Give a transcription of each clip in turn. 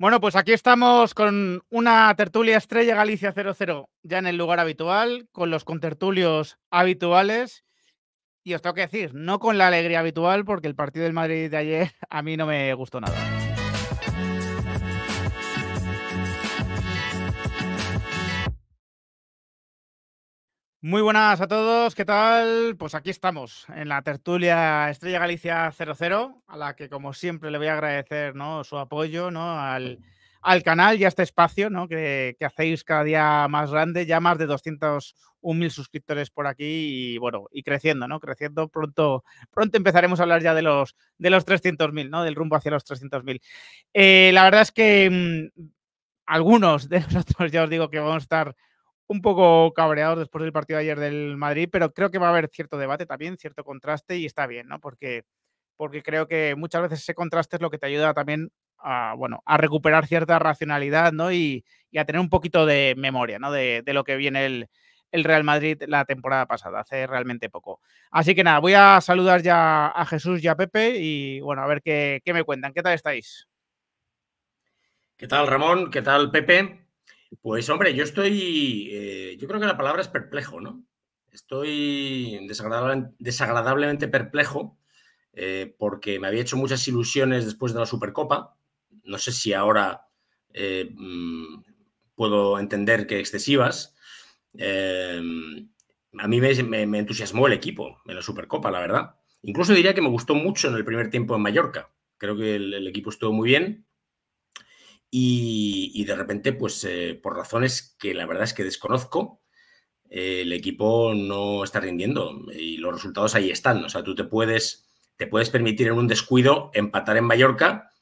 Bueno, pues aquí estamos con una tertulia estrella Galicia 00, ya en el lugar habitual, con los contertulios habituales. Y os tengo que decir, no con la alegría habitual, porque el partido del Madrid de ayer a mí no me gustó nada. Muy buenas a todos, ¿qué tal? Pues aquí estamos en la tertulia Estrella Galicia 00, a la que como siempre le voy a agradecer ¿no? su apoyo ¿no? al, canal y a este espacio ¿no? que, hacéis cada día más grande, ya más de 201.000 suscriptores por aquí y bueno, y creciendo, ¿no? Creciendo pronto, pronto empezaremos a hablar ya de los, de los 300.000, ¿no? Del rumbo hacia los 300.000. Eh, la verdad es que mm, algunos de nosotros ya os digo que vamos a estar un poco cabreados después del partido de ayer del Madrid, pero creo que va a haber cierto debate también, cierto contraste y está bien, ¿no? Porque, porque creo que muchas veces ese contraste es lo que te ayuda también a, bueno, a recuperar cierta racionalidad, ¿no? Y, a tener un poquito de memoria, ¿no? De, lo que viene el, Real Madrid la temporada pasada, hace realmente poco. Así que nada, voy a saludar ya a Jesús y a Pepe y, bueno, a ver qué, qué me cuentan. ¿Qué tal estáis? ¿Qué tal, Ramón? ¿Qué tal, Pepe? Pues hombre, yo estoy, eh, yo creo que la palabra es perplejo, ¿no? Estoy desagradablemente perplejo eh, porque me había hecho muchas ilusiones después de la Supercopa. No sé si ahora eh, mm, puedo entender que excesivas. a mí me, entusiasmó el equipo en la Supercopa, la verdad. Incluso diría que me gustó mucho en el primer tiempo en Mallorca. Creo que el equipo estuvo muy bien. Y, de repente, pues eh, por razones que la verdad es que desconozco, eh, el equipo no está rindiendo y los resultados ahí están. O sea, tú te puedes, te puedes permitir en un descuido empatar en Mallorca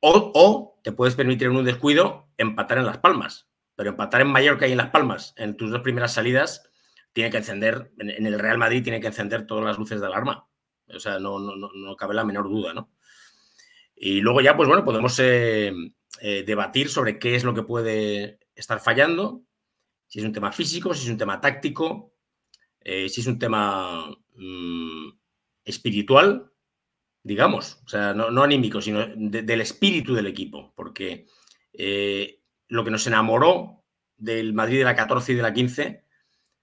o, te puedes permitir en un descuido empatar en Las Palmas. Pero empatar en Mallorca y en Las Palmas, en tus dos primeras salidas, tiene que encender, en el Real Madrid tiene que encender todas las luces de alarma. O sea, no, no, cabe la menor duda, ¿no? Y luego ya, pues bueno, podemos eh, eh, debatir sobre qué es lo que puede estar fallando, si es un tema físico, si es un tema táctico, eh, si es un tema mm, espiritual, digamos, o sea, no, anímico, sino del espíritu del equipo, porque eh, lo que nos enamoró del Madrid de la 14 y de la 15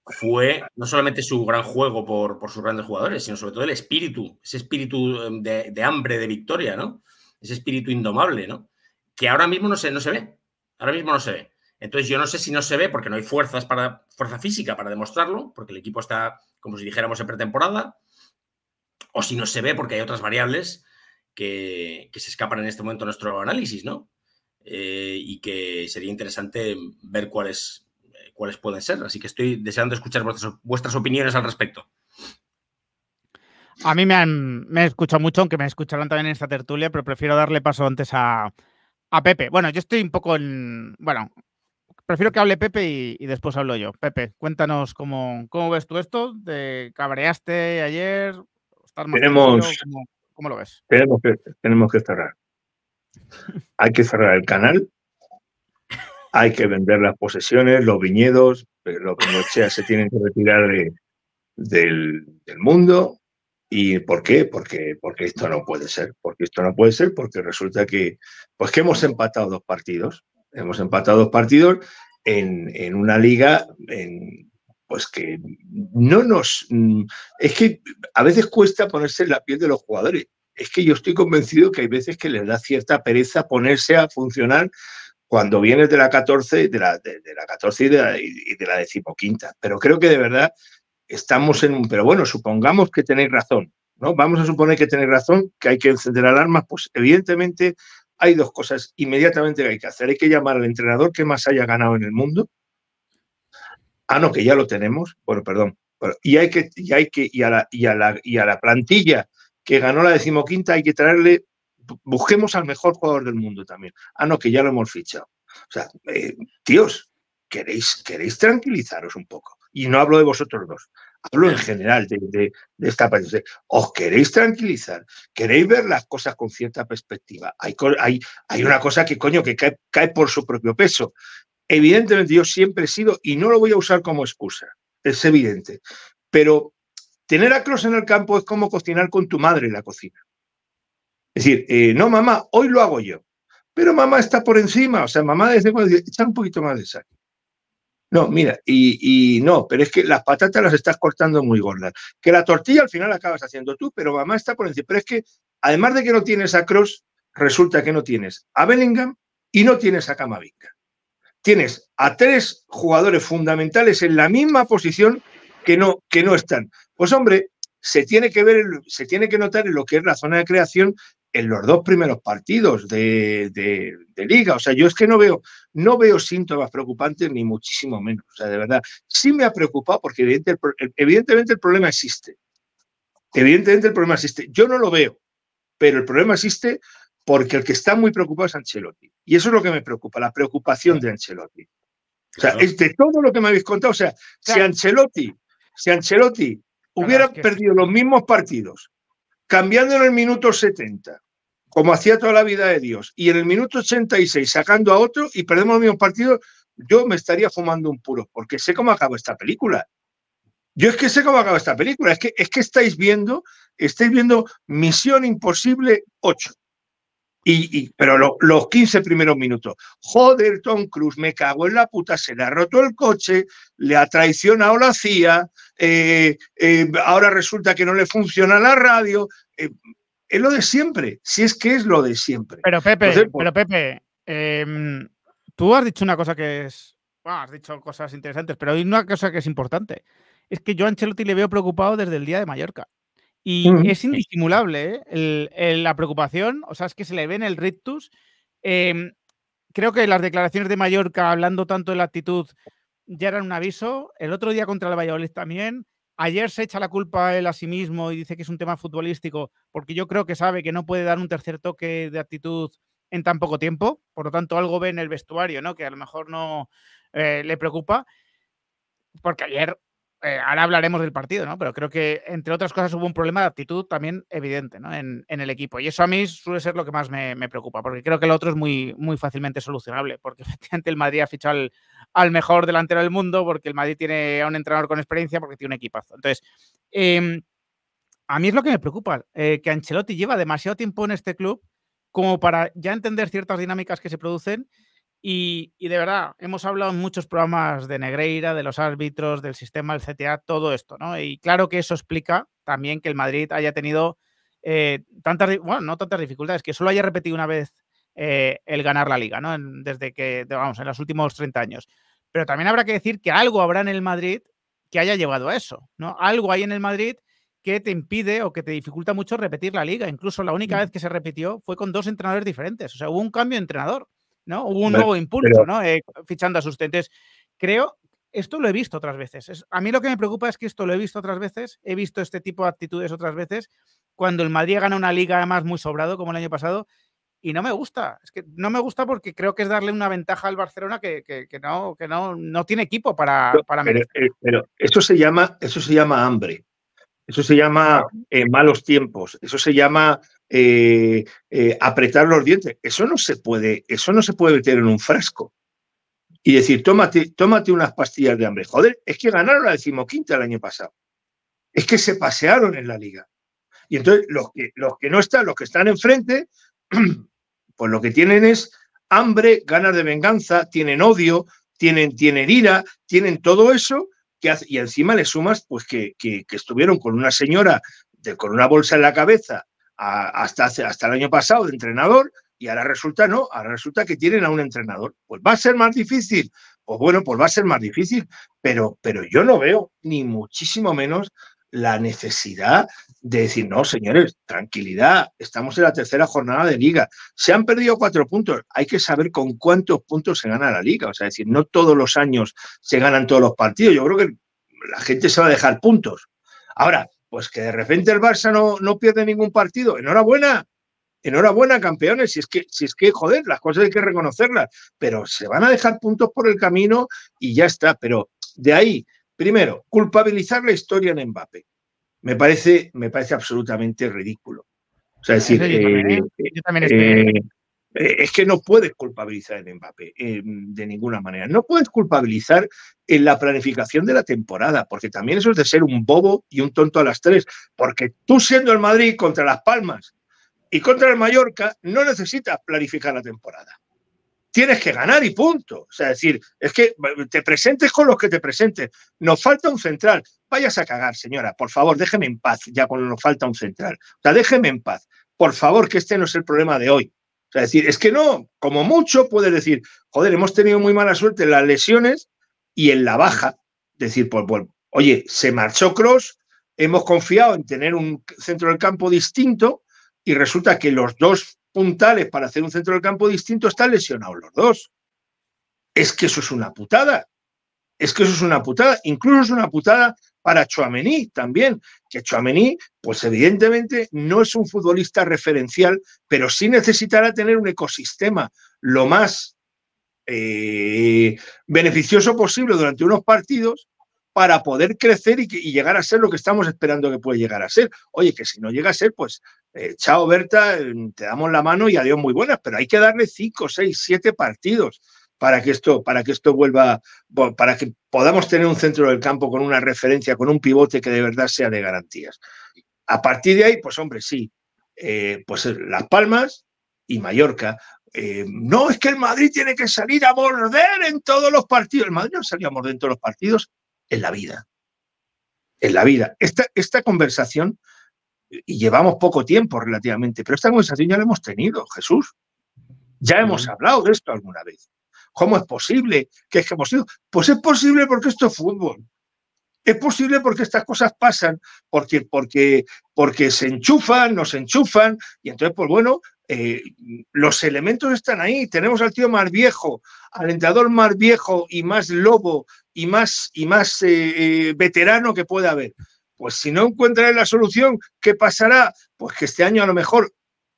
fue no solamente su gran juego por, sus grandes jugadores, sino sobre todo el espíritu, ese espíritu em, de, de hambre, de victoria, ¿no? Ese espíritu indomable, ¿no? que ahora mismo no se, no se ve. Ahora mismo no se ve. Entonces yo no sé si no se ve porque no hay fuerzas para, fuerza física para demostrarlo, porque el equipo está como si dijéramos en pretemporada, o si no se ve porque hay otras variables que, se escapan en este momento de nuestro análisis, ¿no? Eh, y que sería interesante ver cuáles, cuáles pueden ser. Así que estoy deseando escuchar vuestras, opiniones al respecto. A mí me han escuchado mucho, aunque me escucharán también en esta tertulia, pero prefiero darle paso antes a, a Pepe. Bueno, yo estoy un poco en. Bueno, prefiero que hable Pepe y, después hablo yo. Pepe, cuéntanos cómo, ves tú esto. de cabreaste ayer? más tenemos, ¿Cómo, lo ves? Tenemos que, cerrar. Hay que cerrar el canal. Hay que vender las posesiones, los viñedos. Los sea se tienen que retirar del, del mundo ¿Y por qué? Porque, porque esto no puede ser, porque esto no puede ser, porque resulta que, pues que hemos empatado dos partidos, hemos empatado dos partidos en, una liga pues que no nos... Mm, es que a veces cuesta ponerse en la piel de los jugadores. Es que yo estoy convencido que hay veces que les da cierta pereza ponerse a funcionar cuando vienes de la 14, de la, de, 14 y de la, y de la decimoquinta. Pero creo que de verdad estamos en un, pero bueno, supongamos que tenéis razón, ¿no? Vamos a suponer que tenéis razón, que hay que encender alarmas, pues evidentemente hay dos cosas inmediatamente que hay que hacer. Hay que llamar al entrenador que más haya ganado en el mundo. Ah, no, que ya lo tenemos. Bueno, perdón. y hay que, hay que, y a la, y a la, plantilla que ganó la decimoquinta, hay que traerle, busquemos al mejor jugador del mundo también. Ah, no, que ya lo hemos fichado. O sea, eh, tíos, queréis, queréis tranquilizaros un poco. Y no hablo de vosotros dos, Hablo en general de, esta parte. Os queréis tranquilizar, queréis ver las cosas con cierta perspectiva. Hay, una cosa que, coño, que cae, por su propio peso. Evidentemente, yo siempre he sido, y no lo voy a usar como excusa, es evidente, pero tener a Cross en el campo es como cocinar con tu madre en la cocina. Es decir, eh, no, mamá, hoy lo hago yo. Pero mamá está por encima, o sea, mamá desde cuando un poquito más de sal. No, mira, y, no, pero es que las patatas las estás cortando muy gordas. Que la tortilla al final la acabas haciendo tú, pero mamá está por encima. Pero es que, además de que no tienes a Cross, resulta que no tienes a Bellingham y no tienes a Camavinga. Tienes a tres jugadores fundamentales en la misma posición que no, que no están. Pues hombre, se tiene que ver, se tiene que notar en lo que es la zona de creación en los dos primeros partidos de, liga. O sea, yo es que no veo, no veo síntomas preocupantes ni muchísimo menos. O sea, de verdad, sí me ha preocupado porque evidentemente el problema existe. Evidentemente el problema existe. Yo no lo veo, pero el problema existe porque el que está muy preocupado es Ancelotti. Y eso es lo que me preocupa, la preocupación de Ancelotti. O sea, es de todo lo que me habéis contado, o sea, si Ancelotti, si Ancelotti hubiera perdido los mismos partidos, cambiando en el minuto 70, como hacía toda la vida de Dios, y en el minuto 86 sacando a otro y perdemos los mismos partido yo me estaría fumando un puro, porque sé cómo acaba esta película. Yo es que sé cómo acaba esta película, es que, es que estáis viendo, estáis viendo Misión Imposible 8. Y, pero los 15 primeros minutos. Joder, Tom Cruise, me cago en la puta, se le ha roto el coche, le ha traicionado la CIA, eh, eh, ahora resulta que no le funciona la radio. Eh, es lo de siempre, si es que es lo de siempre. Pero Pepe, pero Pepe, em, tú has dicho una cosa que es, bueno, has dicho cosas interesantes, pero hay una cosa que es importante. Es que yo a Ancelotti le veo preocupado desde el día de Mallorca. Y es indisimulable ¿eh? la preocupación, o sea, es que se le ve en el rictus. Em, creo que las declaraciones de Mallorca, hablando tanto de la actitud, ya eran un aviso. El otro día contra el Valladolid también. Ayer se echa la culpa él a sí mismo y dice que es un tema futbolístico, porque yo creo que sabe que no puede dar un tercer toque de actitud en tan poco tiempo. Por lo tanto, algo ve en el vestuario, ¿no? Que a lo mejor no eh, le preocupa. Porque ayer eh, ahora hablaremos del partido, ¿no? Pero creo que, entre otras cosas, hubo un problema de actitud también evidente ¿no? en, el equipo. Y eso a mí suele ser lo que más me, preocupa, porque creo que el otro es muy, muy fácilmente solucionable, porque efectivamente el Madrid ha fichado al, mejor delantero del mundo, porque el Madrid tiene a un entrenador con experiencia, porque tiene un equipazo. Entonces, em, a mí es lo que me preocupa, eh, que Ancelotti lleva demasiado tiempo en este club como para ya entender ciertas dinámicas que se producen y, de verdad, hemos hablado en muchos programas de Negreira, de los árbitros, del sistema del CTA, todo esto, ¿no? Y claro que eso explica también que el Madrid haya tenido eh, tantas, bueno, no tantas dificultades, que solo haya repetido una vez eh, el ganar la liga, ¿no? desde que, vamos, en los últimos 30 años. Pero también habrá que decir que algo habrá en el Madrid que haya llevado a eso, ¿no? Algo hay en el Madrid que te impide o que te dificulta mucho repetir la liga. Incluso la única vez que se repitió fue con dos entrenadores diferentes. O sea, hubo un cambio de entrenador. ¿no? Hubo un nuevo impulso, ¿no? Eh, fichando a sus tentes. Creo, esto lo he visto otras veces. a mí lo que me preocupa es que esto lo he visto otras veces, he visto este tipo de actitudes otras veces, cuando el Madrid gana una liga además muy sobrado, como el año pasado, y no me gusta. Es que no me gusta porque creo que es darle una ventaja al Barcelona que, no, que no, no tiene equipo para, para eh, pero, eso se llama, eso se llama hambre. Eso se llama eh, malos tiempos. Eso se llama eh, eh, apretar los dientes. Eso no se puede, eso no se puede meter en un frasco. Y decir, tómate, tómate unas pastillas de hambre. Joder, es que ganaron la decimoquinta el año pasado. Es que se pasearon en la liga. Y entonces los que, los que no están, los que están enfrente, pues lo que tienen es hambre, ganas de venganza, tienen odio, tienen, tienen ira, tienen todo eso, y encima le sumas pues que, que, estuvieron con una señora con una bolsa en la cabeza hasta, hasta el año pasado de entrenador y ahora resulta no, ahora resulta que tienen a un entrenador. Pues va a ser más difícil, pues bueno, pues va a ser más difícil, pero, pero yo no veo ni muchísimo menos la necesidad de decir, no, señores, tranquilidad, estamos en la tercera jornada de liga, se han perdido cuatro puntos, hay que saber con cuántos puntos se gana la liga, o sea, decir, no todos los años se ganan todos los partidos, yo creo que la gente se va a dejar puntos. Ahora, pues que de repente el Barça no, pierde ningún partido. Enhorabuena, enhorabuena, campeones. Si es que, si es que, joder, las cosas hay que reconocerlas, pero se van a dejar puntos por el camino y ya está. Pero de ahí, primero, culpabilizar la historia en Mbappé. Me parece, me parece absolutamente ridículo. O sea, decir, eh, es que no puedes culpabilizar el Mbappé eh, de ninguna manera. No puedes culpabilizar en la planificación de la temporada, porque también eso es de ser un bobo y un tonto a las tres. Porque tú siendo el Madrid contra Las Palmas y contra el Mallorca, no necesitas planificar la temporada tienes que ganar y punto. O sea, es decir, es que te presentes con los que te presentes. Nos falta un central. Vayas a cagar, señora, por favor, déjeme en paz ya cuando nos falta un central. O sea, déjeme en paz. Por favor, que este no es el problema de hoy. O sea, decir, es que no, como mucho puedes decir, joder, hemos tenido muy mala suerte en las lesiones y en la baja. Decir, pues, bueno, pues, oye, se marchó Cross, hemos confiado en tener un centro del campo distinto y resulta que los dos puntales para hacer un centro del campo distinto están lesionados los dos. Es que eso es una putada. Es que eso es una putada. Incluso es una putada para Chuamení también, que Chuamení, pues evidentemente no es un futbolista referencial, pero sí necesitará tener un ecosistema lo más eh, beneficioso posible durante unos partidos para poder crecer y, llegar a ser lo que estamos esperando que puede llegar a ser. Oye, que si no llega a ser, pues eh, chao Berta, eh, te damos la mano y adiós muy buenas, pero hay que darle 5, 6, 7 partidos para que esto, para que esto vuelva, para que podamos tener un centro del campo con una referencia, con un pivote que de verdad sea de garantías. A partir de ahí, pues hombre, sí, eh, pues eh, Las Palmas y Mallorca. Eh, no, es que el Madrid tiene que salir a morder en todos los partidos. El Madrid no salió a morder en todos los partidos en la vida. En la vida. Esta, esta conversación, y llevamos poco tiempo relativamente, pero esta conversación ya la hemos tenido, Jesús. Ya hemos hablado de esto alguna vez. ¿Cómo es posible que hemos sido? Pues es posible porque esto es fútbol. Es posible porque estas cosas pasan, porque, porque, porque se enchufan, nos enchufan, y entonces, pues bueno, eh, los elementos están ahí. Tenemos al tío más viejo, al entrenador más viejo y más lobo y más, y más eh, eh, veterano que pueda haber. Pues si no encuentra la solución, ¿qué pasará? Pues que este año a lo mejor,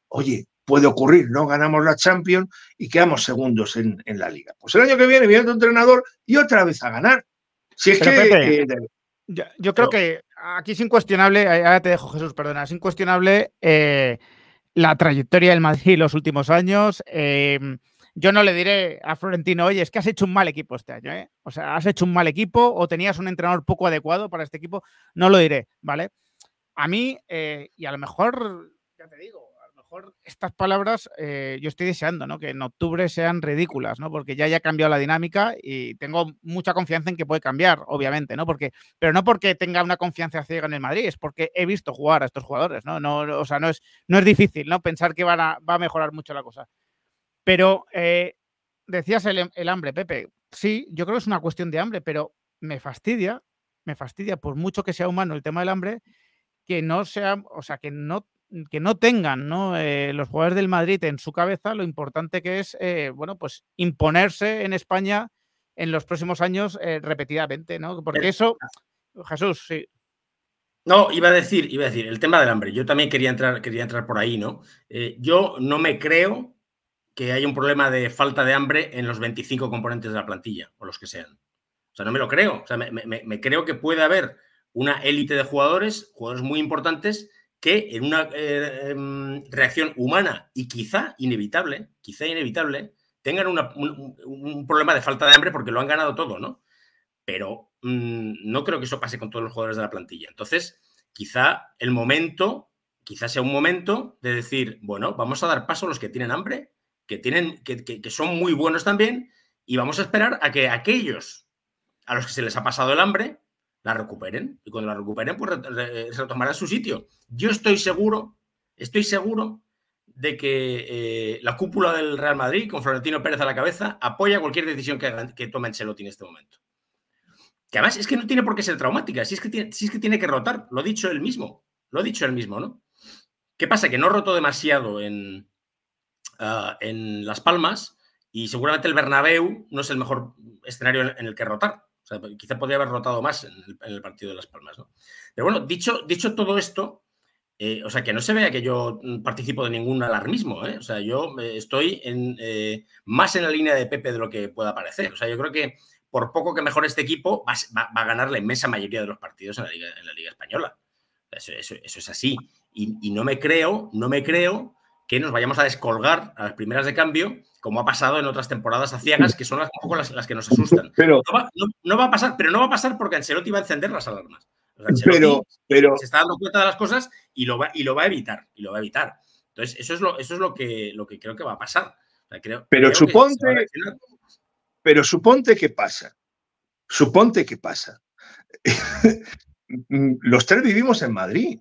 oye, puede ocurrir, no ganamos la Champions y quedamos segundos en, la liga. Pues el año que viene viene un entrenador y otra vez a ganar. Si es que... yo, creo que aquí es incuestionable, ahora te dejo Jesús, perdona, es incuestionable eh, la trayectoria del Madrid los últimos años. Em, yo no le diré a Florentino, oye, es que has hecho un mal equipo este año, ¿eh? O sea, has hecho un mal equipo o tenías un entrenador poco adecuado para este equipo, no lo diré, ¿vale? A mí, eh, y a lo mejor, ya te digo, estas palabras eh, yo estoy deseando, Que en octubre sean ridículas, ¿no? Porque ya haya cambiado la dinámica y tengo mucha confianza en que puede cambiar, obviamente, ¿no? Porque, pero no porque tenga una confianza ciega en el Madrid, es porque he visto jugar a estos jugadores, ¿no? no o sea, no es, no es difícil, ¿no? Pensar que van va a mejorar mucho la cosa. Pero eh, decías el, el hambre, Pepe. Sí, yo creo que es una cuestión de hambre, pero me fastidia, me fastidia, por mucho que sea humano el tema del hambre, que no sea, o sea, que no Mm, que no tengan eh, los jugadores del Madrid en su cabeza lo importante que es eh, bueno, pues imponerse en España en los próximos años eh, repetidamente, ¿no? Porque eso, Jesús, sí. No, iba a decir, iba a decir, el tema del hambre. Yo también quería entrar, quería entrar por ahí, ¿no? yo no me creo que haya un problema de falta de hambre en los 25 componentes de la plantilla, o los que sean. O sea, no me lo creo. O sea, me creo que puede haber una élite de jugadores, jugadores muy importantes, que en una eh, em, reacción humana y quizá inevitable, quizá inevitable, tengan un, problema de falta de hambre porque lo han ganado todo, ¿no? Pero mm, no creo que eso pase con todos los jugadores de la plantilla. Entonces, quizá el momento, quizá sea un momento de decir, bueno, vamos a dar paso a los que tienen hambre, que, tienen, que son muy buenos también, y vamos a esperar a que aquellos a los que se les ha pasado el hambre la recuperen y cuando la recuperen pues eh, retomará su sitio. Yo estoy seguro, estoy seguro de que eh, la cúpula del Real Madrid, con Florentino Pérez a la cabeza, apoya cualquier decisión que, que tome en este momento. Que además es que no tiene por qué ser traumática, si es, que tiene, es que tiene que rotar, lo ha dicho él mismo, lo ha dicho él mismo, ¿no? ¿Qué pasa? Que no rotó demasiado en, ah, en Las Palmas y seguramente el Bernabéu no es el mejor escenario en el que rotar quizá podría haber rotado más en el, partido de Las Palmas. Pero bueno, dicho, dicho todo esto, eh, o sea, que no se vea que yo mm, participo de ningún alarmismo. ¿eh? O sea, yo eh, estoy más en la línea de Pepe de lo que pueda parecer. O sea, yo creo que por poco que mejore este equipo, va, a ganar la inmensa mayoría de los partidos en la Liga, Española. Eso, es así. Y, y no me creo, no me creo que nos vayamos a descolgar a las primeras de cambio, como ha pasado en otras temporadas a que son las, las, que nos asustan. Pero, no, va, a pasar, pero no va a pasar porque Ancelotti va a encender las alarmas. pero, pero, se está dando cuenta de las cosas y lo va, y lo va a evitar, y lo va a evitar. Entonces, eso es lo, eso es lo que, lo que creo que va a pasar. pero suponte, pero suponte que pasa. Suponte que pasa. Los tres vivimos en Madrid.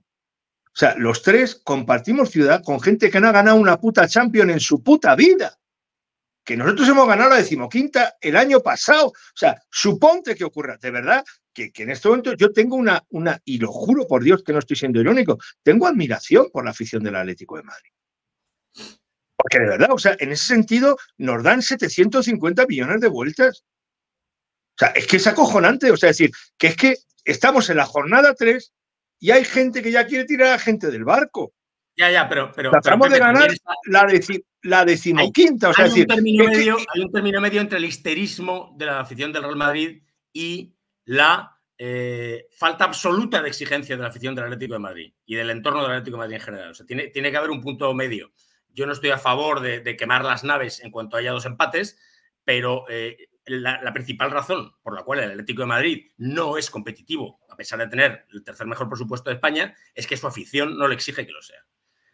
O sea, los tres compartimos ciudad con gente que no ha ganado una puta champion en su puta vida. Que nosotros hemos ganado la decimoquinta el año pasado. O sea, suponte que ocurra. De verdad que, en este momento yo tengo una, una, y lo juro por Dios que no estoy siendo irónico, tengo admiración por la afición del Atlético de Madrid. Porque de verdad, o sea, en ese sentido nos dan 750 millones de vueltas. O sea, es que es acojonante. O sea, decir, que es que estamos en la jornada 3 y hay gente que ya quiere tirar a gente del barco. Ya, ya, pero. pero Tratamos de ganar la, la decimoquinta. Hay, o un término medio, hay un término medio entre el histerismo de la afición del Real Madrid y la eh, falta absoluta de exigencia de la afición del Atlético de Madrid y del entorno del Atlético de Madrid en general. O sea, tiene, tiene que haber un punto medio. Yo no estoy a favor de, quemar las naves en cuanto haya dos empates, pero eh, la, principal razón por la cual el Atlético de Madrid no es competitivo, a pesar de tener el tercer mejor presupuesto de España, es que su afición no le exige que lo sea.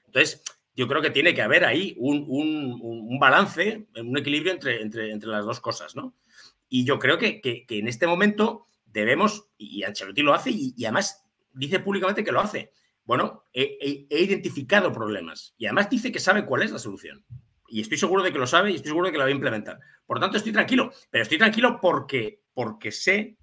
Entonces, yo creo que tiene que haber ahí un, balance, un equilibrio entre, entre, las dos cosas, ¿no? Y yo creo que, en este momento debemos, y Ancelotti lo hace, y, además dice públicamente que lo hace. Bueno, he, he identificado problemas y además dice que sabe cuál es la solución. Y estoy seguro de que lo sabe y estoy seguro de que lo va a implementar. Por lo tanto, estoy tranquilo. Pero estoy tranquilo porque, porque, sé,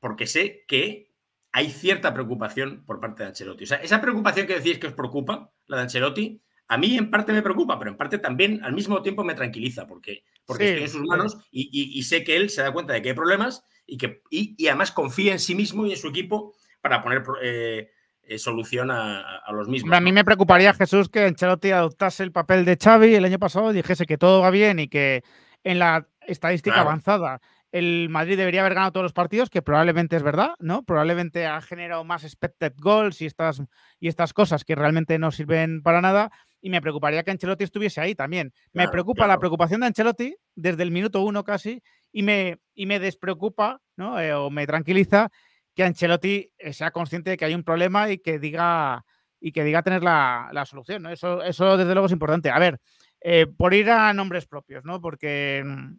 porque sé que hay cierta preocupación por parte de Ancelotti. O sea, esa preocupación que decís que os preocupa, la de Ancelotti, a mí en parte me preocupa, pero en parte también al mismo tiempo me tranquiliza porque, porque estoy en sus manos y, sé que él se da cuenta de que hay problemas y que y, además confía en sí mismo y en su equipo para poner eh, eh, soluciona a, los mismos. a mí me preocuparía, Jesús, que Ancelotti adoptase el papel de Xavi el año pasado y dijese que todo va bien y que en la estadística avanzada el Madrid debería haber ganado todos los partidos, que probablemente es verdad, ¿no? Probablemente ha generado más expected goals y estas, y estas cosas que realmente no sirven para nada. Y me preocuparía que Ancelotti estuviese ahí también. me preocupa la preocupación de Ancelotti desde el minuto uno casi y me, y me despreocupa, ¿no? Eh, o me tranquiliza que Ancelotti eh, sea consciente de que hay un problema y que diga y que diga tener la, solución. ¿no? Eso, eso, desde luego, es importante. A ver, eh, por ir a nombres propios, ¿no? Porque mm,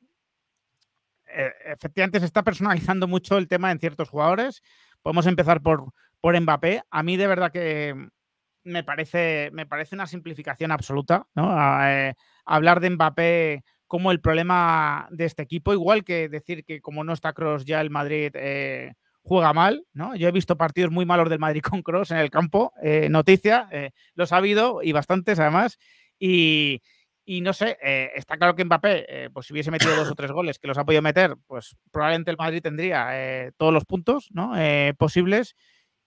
e, efectivamente se está personalizando mucho el tema en ciertos jugadores. Podemos empezar por, por Mbappé. A mí, de verdad, que mm, me parece, me parece una simplificación absoluta, ¿no? Eh, hablar de Mbappé como el problema de este equipo, igual que decir que como no está Cross ya el Madrid juega mal, ¿no? Yo he visto partidos muy malos del Madrid con Cross en el campo, eh, noticia, eh, los ha habido y bastantes además. Y, no sé, eh, está claro que Mbappé, pues si hubiese metido dos o tres goles que los ha podido meter, pues probablemente el Madrid tendría todos los puntos ¿no? posibles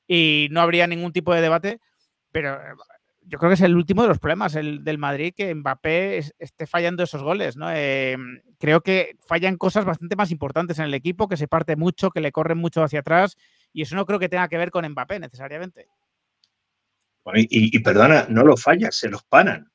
y no habría ningún tipo de debate. Pero yo creo que es el último de los problemas el, del Madrid que Mbappé esté fallando esos goles. Eh, creo que fallan cosas bastante más importantes en el equipo, que se parte mucho, que le corren mucho hacia atrás, y eso no creo que tenga que ver con Mbappé necesariamente. y, perdona, no lo falla, se los paran.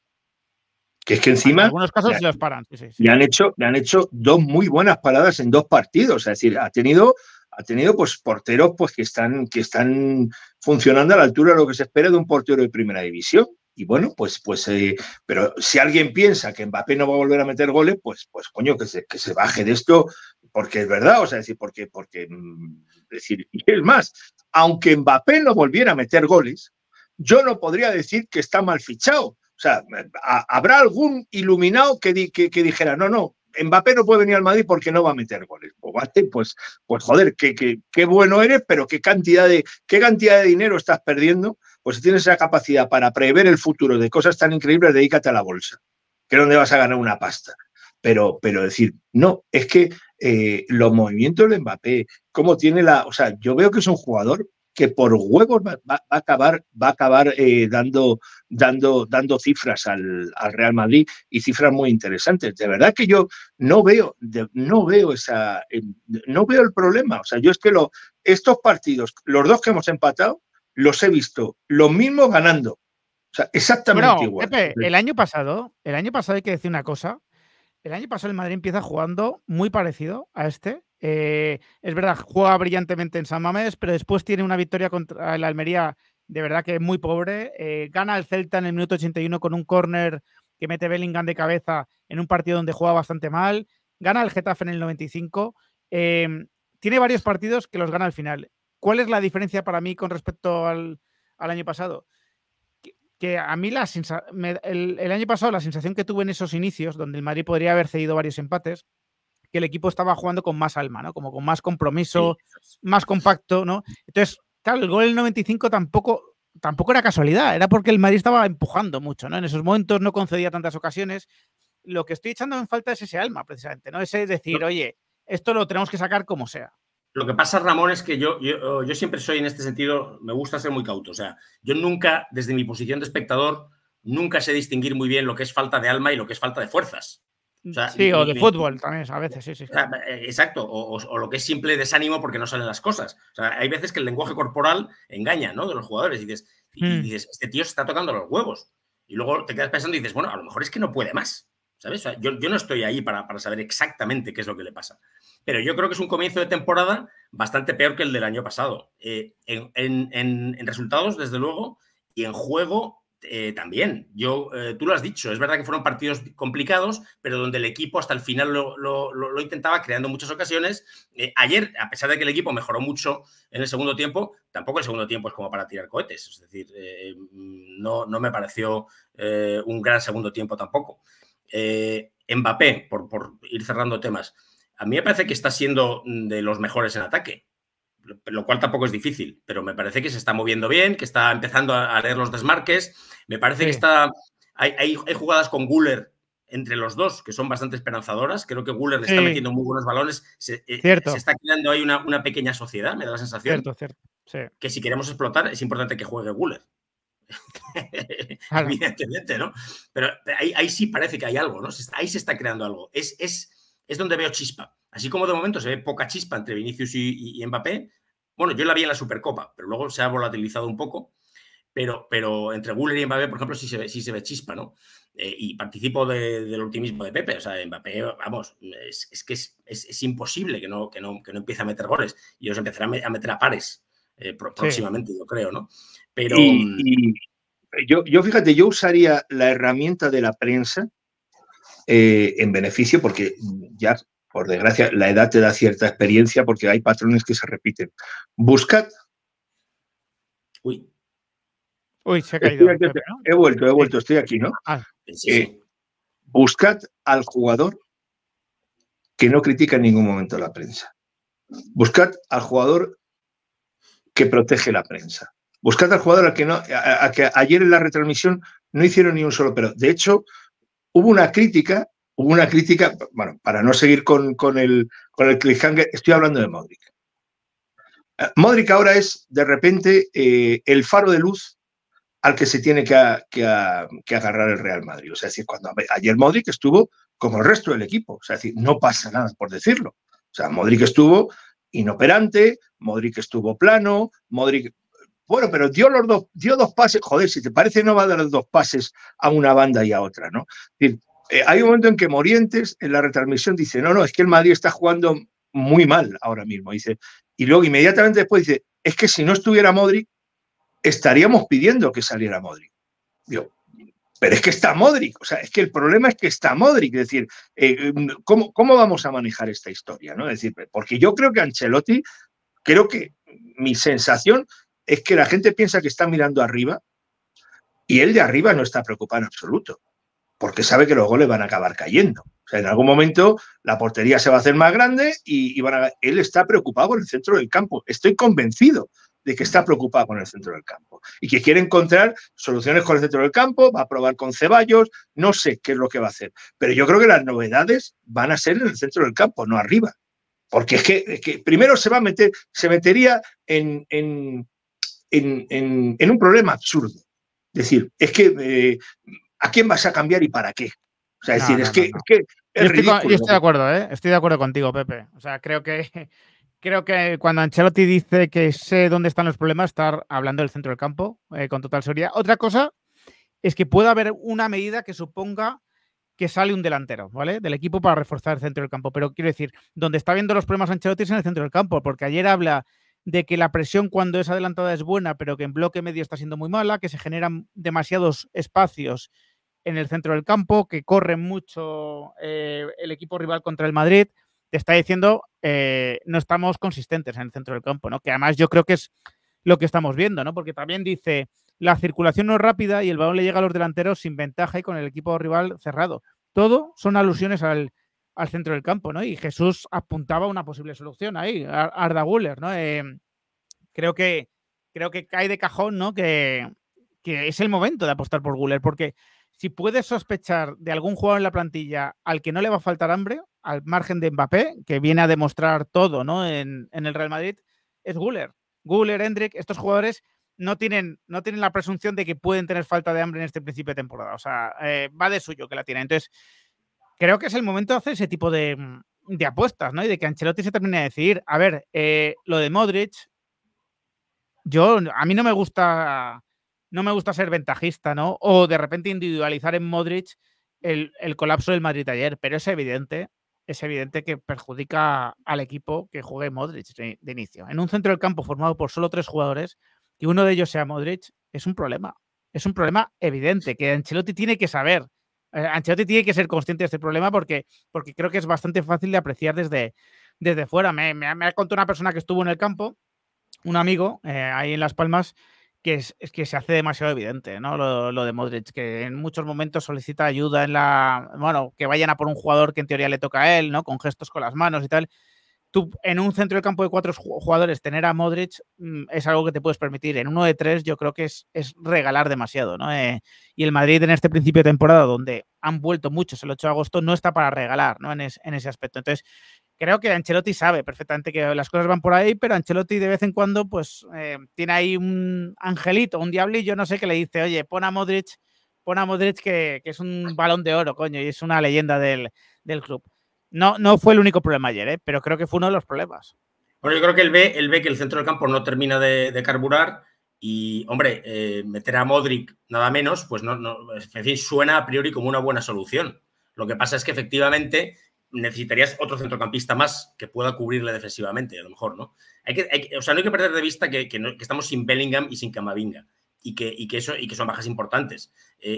Que es que encima. En algunos casos se los paran. Y han hecho, le han hecho dos muy buenas paradas en dos partidos. Es decir, ha tenido ha tenido pues porteros pues que están que están funcionando a la altura de lo que se espera de un portero de primera división y bueno pues pues eh, pero si alguien piensa que Mbappé no va a volver a meter goles pues pues coño que se, que se baje de esto porque es verdad o sea decir porque porque mm, decir y es más aunque Mbappé no volviera a meter goles yo no podría decir que está mal fichado o sea, eh, habrá algún iluminado que, di, que dijera, no, no, Mbappé no puede venir al Madrid porque no va a meter goles. pues, pues joder, qué, bueno eres, pero qué cantidad, de, qué cantidad de dinero estás perdiendo. Pues si tienes esa capacidad para prever el futuro de cosas tan increíbles, dedícate a la bolsa, que es donde vas a ganar una pasta. Pero, pero decir, no, es que eh, los movimientos de Mbappé, cómo tiene la. O sea, yo veo que es un jugador que por huevos va, a acabar, va a acabar eh, dando, dando, dando cifras al, Real Madrid y cifras muy interesantes. De verdad que yo no veo, no veo esa, eh, no veo el problema. O sea, yo es que estos partidos, los dos que hemos empatado, los he visto, lo mismo ganando. O sea, exactamente igual. el año pasado, el año pasado hay que decir una cosa. El año pasado el Madrid empieza jugando muy parecido a este eh, es verdad, juega brillantemente en San Mamés, pero después tiene una victoria contra el Almería de verdad que es muy pobre. Eh, gana el Celta en el minuto 81 con un córner que mete Bellingham de cabeza en un partido donde juega bastante mal. Gana el Getafe en el 95. Em, tiene varios partidos que los gana al final. ¿Cuál es la diferencia para mí con respecto al, año pasado? Que, a mí la el año pasado la sensación que tuve en esos inicios, donde el Madrid podría haber cedido varios empates, que el equipo estaba jugando con más alma, ¿no? Como con más compromiso, más compacto, ¿no? Entonces, claro, el gol del 95 tampoco tampoco era casualidad, era porque el Madrid estaba empujando mucho, ¿no? En esos momentos no concedía tantas ocasiones. Lo que estoy echando en falta es ese alma, precisamente, ¿no? Ese decir, oye, esto lo tenemos que sacar como sea. Lo que pasa, Ramón, es que yo, yo, yo siempre soy en este sentido, me gusta ser muy cauto. O sea, yo nunca, desde mi posición de espectador, nunca sé distinguir muy bien lo que es falta de alma y lo que es falta de fuerzas sí, o de fútbol también, a veces, sí, sí. Eh, exacto, o, lo que es simple desánimo porque no salen las cosas. O sea, hay veces que el lenguaje corporal engaña, ¿no? De los jugadores. Y dices, hmm. este tío se está tocando los huevos. Y luego te quedas pensando y dices, bueno, a lo mejor es que no puede más. ¿Sabes? yo, no estoy ahí para, saber exactamente qué es lo que le pasa. Pero yo creo que es un comienzo de temporada bastante peor que el del año pasado. Eh, en, en resultados, desde luego, y en juego eh, también. Yo, eh, tú lo has dicho, es verdad que fueron partidos complicados, pero donde el equipo hasta el final lo, intentaba creando muchas ocasiones. Eh, ayer, a pesar de que el equipo mejoró mucho en el segundo tiempo, tampoco el segundo tiempo es como para tirar cohetes. Es decir, no, no, me pareció un gran segundo tiempo tampoco. Mbappé, por ir cerrando temas, a mí me parece que está siendo de los mejores en ataque lo cual tampoco es difícil, pero me parece que se está moviendo bien, que está empezando a leer los desmarques. Me parece que está. Hay, jugadas con Guller entre los dos que son bastante esperanzadoras. Creo que Guller está metiendo muy buenos balones. Se, eh, eh, está creando ahí una, pequeña sociedad, me da la sensación. Cierto, cierto. Que si queremos explotar, es importante que juegue Guller. Evidentemente, ¿no? Pero ahí, sí parece que hay algo, ¿no? Ahí se está creando algo. Es, es, es donde veo chispa. Así como de momento se ve poca chispa entre Vinicius y, Mbappé, bueno, yo la vi en la Supercopa, pero luego se ha volatilizado un poco. Pero, pero entre Guller y Mbappé, por ejemplo, sí se ve, sí se ve chispa, ¿no? Eh, y participo del optimismo de Pepe. O sea, Mbappé, vamos, es, que es, imposible que no, no, empiece a meter goles. Y os empezará a meter a pares eh, próximamente, yo creo, ¿no? Pero. yo, yo, fíjate, yo usaría la herramienta de la prensa eh, en beneficio porque ya, por desgracia, la edad te da cierta experiencia porque hay patrones que se repiten. Buscad. Uy. Uy, se ha caído. he vuelto, he vuelto, estoy aquí, ¿no? Ah. Eh, buscad al jugador que no critica en ningún momento la prensa. Buscad al jugador que protege la prensa. Buscad al jugador al que no, a que ayer en la retransmisión no hicieron ni un solo pero. De hecho, hubo una crítica, hubo una crítica, bueno, para no seguir con, con, el, con cliffhanger, estoy hablando de Modric. Eh, Modric ahora es, de repente, eh, el faro de luz al que se tiene que, agarrar el Real Madrid. O sea, es cuando ayer Modric estuvo como el resto del equipo. O sea, decir, no pasa nada por decirlo. O sea, Modric estuvo inoperante, Modric estuvo plano, Modric bueno, pero dio los dos, dio dos pases. Joder, si te parece, no va a dar los dos pases a una banda y a otra, ¿no? decir, eh, hay un momento en que Morientes en la retransmisión dice, no, no, es que el Madrid está jugando muy mal ahora mismo. Dice, y luego inmediatamente después dice, es que si no estuviera Modric, estaríamos pidiendo que saliera Modric. Digo, pero es que está Modric, o sea, es que el problema es que está Modric, es decir, eh, ¿cómo, vamos a manejar esta historia? ¿no? Es decir, porque yo creo que Ancelotti, creo que mi sensación es que la gente piensa que está mirando arriba y él de arriba no está preocupado en absoluto, porque sabe que los goles van a acabar cayendo. O sea, en algún momento la portería se va a hacer más grande y, él está preocupado por el centro del campo. Estoy convencido de que está preocupado con el centro del campo y que quiere encontrar soluciones con el centro del campo, va a probar con Ceballos, no sé qué es lo que va a hacer. Pero yo creo que las novedades van a ser en el centro del campo, no arriba. Porque es que, primero se va a meter, se metería en, en, un problema absurdo. Es decir, es que eh, ¿a quién vas a cambiar y para qué? O sea, es decir, es, que, es, yo, estoy, de acuerdo, ¿eh? estoy de acuerdo contigo, Pepe. O sea, creo que creo que cuando Ancelotti dice que sé dónde están los problemas, estar hablando del centro del campo eh, con total seguridad. Otra cosa es que pueda haber una medida que suponga que sale un delantero, ¿vale? Del equipo para reforzar el centro del campo. Pero quiero decir, donde está viendo los problemas Ancelotti es en el centro del campo, porque ayer habla de que la presión cuando es adelantada es buena, pero que en bloque medio está siendo muy mala, que se generan demasiados espacios en el centro del campo, que corre mucho eh, el equipo rival contra el Madrid, te está diciendo eh, no estamos consistentes en el centro del campo, ¿no? Que además yo creo que es lo que estamos viendo, ¿no? Porque también dice la circulación no es rápida y el balón le llega a los delanteros sin ventaja y con el equipo rival cerrado. Todo son alusiones al al centro del campo, ¿no? Y Jesús apuntaba una posible solución ahí, Arda Guller, ¿no? Eh, creo que creo que cae de cajón, ¿no? Que, es el momento de apostar por Guller, porque si puedes sospechar de algún jugador en la plantilla al que no le va a faltar hambre, al margen de Mbappé, que viene a demostrar todo, ¿no? En, el Real Madrid, es Guller. Guller, Hendrik, estos jugadores no tienen, no tienen la presunción de que pueden tener falta de hambre en este principio de temporada. O sea, eh, va de suyo que la tiene. Entonces, creo que es el momento de hacer ese tipo de, mm, apuestas, ¿no? Y de que Ancelotti se termine de decir A ver, eh, lo de Modric, yo, a mí no me gusta, no me gusta ser ventajista, ¿no? O de repente individualizar en Modric el, colapso del Madrid ayer, pero es evidente, es evidente que perjudica al equipo que juegue Modric de, inicio. En un centro del campo formado por solo tres jugadores, y uno de ellos sea Modric, es un problema. Es un problema evidente que Ancelotti tiene que saber eh, Ancelotti tiene que ser consciente de este problema porque, porque creo que es bastante fácil de apreciar desde, desde fuera. Me, me, me contó una persona que estuvo en el campo, un amigo eh, ahí en Las Palmas, que es, que se hace demasiado evidente, ¿no? Lo, lo, de Modric, que en muchos momentos solicita ayuda en la. Bueno, que vayan a por un jugador que en teoría le toca a él, ¿no? Con gestos con las manos y tal tú en un centro de campo de cuatro jugadores tener a Modric mm, es algo que te puedes permitir. En uno de tres yo creo que es, regalar demasiado, ¿no? Eh, y el Madrid en este principio de temporada, donde han vuelto muchos el 8 de agosto, no está para regalar, ¿no? En, ese aspecto. Entonces, creo que Ancelotti sabe perfectamente que las cosas van por ahí, pero Ancelotti de vez en cuando, pues, eh, tiene ahí un angelito, un y yo no sé, qué le dice, oye, pon a Modric, pon a Modric que, es un balón de oro, coño, y es una leyenda del club. No, fue el único problema ayer, ¿eh? pero creo que fue uno de los problemas. Bueno, yo creo que él ve, el ve que el centro del campo no termina de, carburar y, hombre, eh, meter a Modric nada menos, pues no, no, en fin, suena a priori como una buena solución. Lo que pasa es que efectivamente necesitarías otro centrocampista más que pueda cubrirle defensivamente, a lo mejor, ¿no? Hay que, o sea, no hay que perder de vista que, estamos sin Bellingham y sin Camavinga y que, que, eso, y que son bajas importantes eh,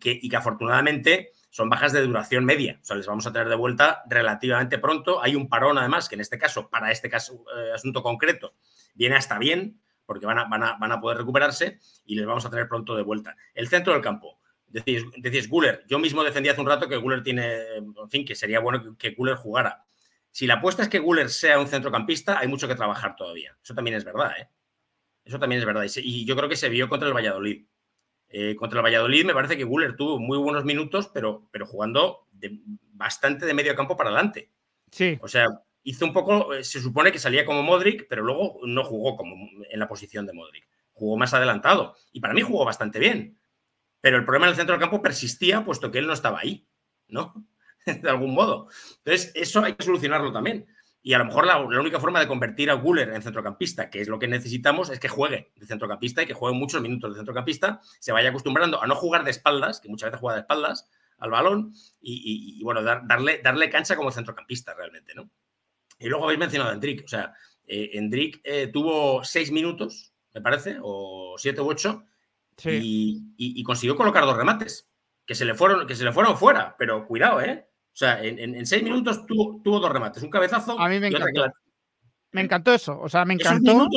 que, y que afortunadamente son bajas de duración media, o sea, les vamos a tener de vuelta relativamente pronto. Hay un parón, además, que en este caso, para este caso, eh, asunto concreto, viene hasta bien, porque van a, poder recuperarse y les vamos a tener pronto de vuelta. El centro del campo. Decís, decís Guller, yo mismo defendí hace un rato que Guller tiene, en fin, que sería bueno que, Guller jugara. Si la apuesta es que Guller sea un centrocampista, hay mucho que trabajar todavía. Eso también es verdad, ¿eh? Eso también es verdad. y yo creo que se vio contra el Valladolid. Eh, contra el Valladolid me parece que Guller tuvo muy buenos minutos, pero, pero jugando bastante de medio campo para adelante. Sí. O sea, hizo un poco, eh, se supone que salía como Modric, pero luego no jugó como en la posición de Modric. Jugó más adelantado. Y para mí jugó bastante bien. Pero el problema en el centro del campo persistía, puesto que él no estaba ahí, ¿no? de algún modo. Entonces, eso hay que solucionarlo también. Y a lo mejor la, única forma de convertir a Guller en centrocampista, que es lo que necesitamos, es que juegue de centrocampista y que juegue muchos minutos de centrocampista, se vaya acostumbrando a no jugar de espaldas, que muchas veces juega de espaldas al balón, y, bueno, darle, darle cancha como centrocampista realmente, ¿no? Y luego habéis mencionado a Hendrik, o sea, eh, eh, tuvo seis minutos, me parece, o siete u ocho, y, y, consiguió colocar dos remates, que se le fueron, que se le fueron fuera, pero cuidado, ¿eh? O sea, en, seis minutos tuvo, dos remates, un cabezazo. A mí me encantó. eso. O sea, me encantó.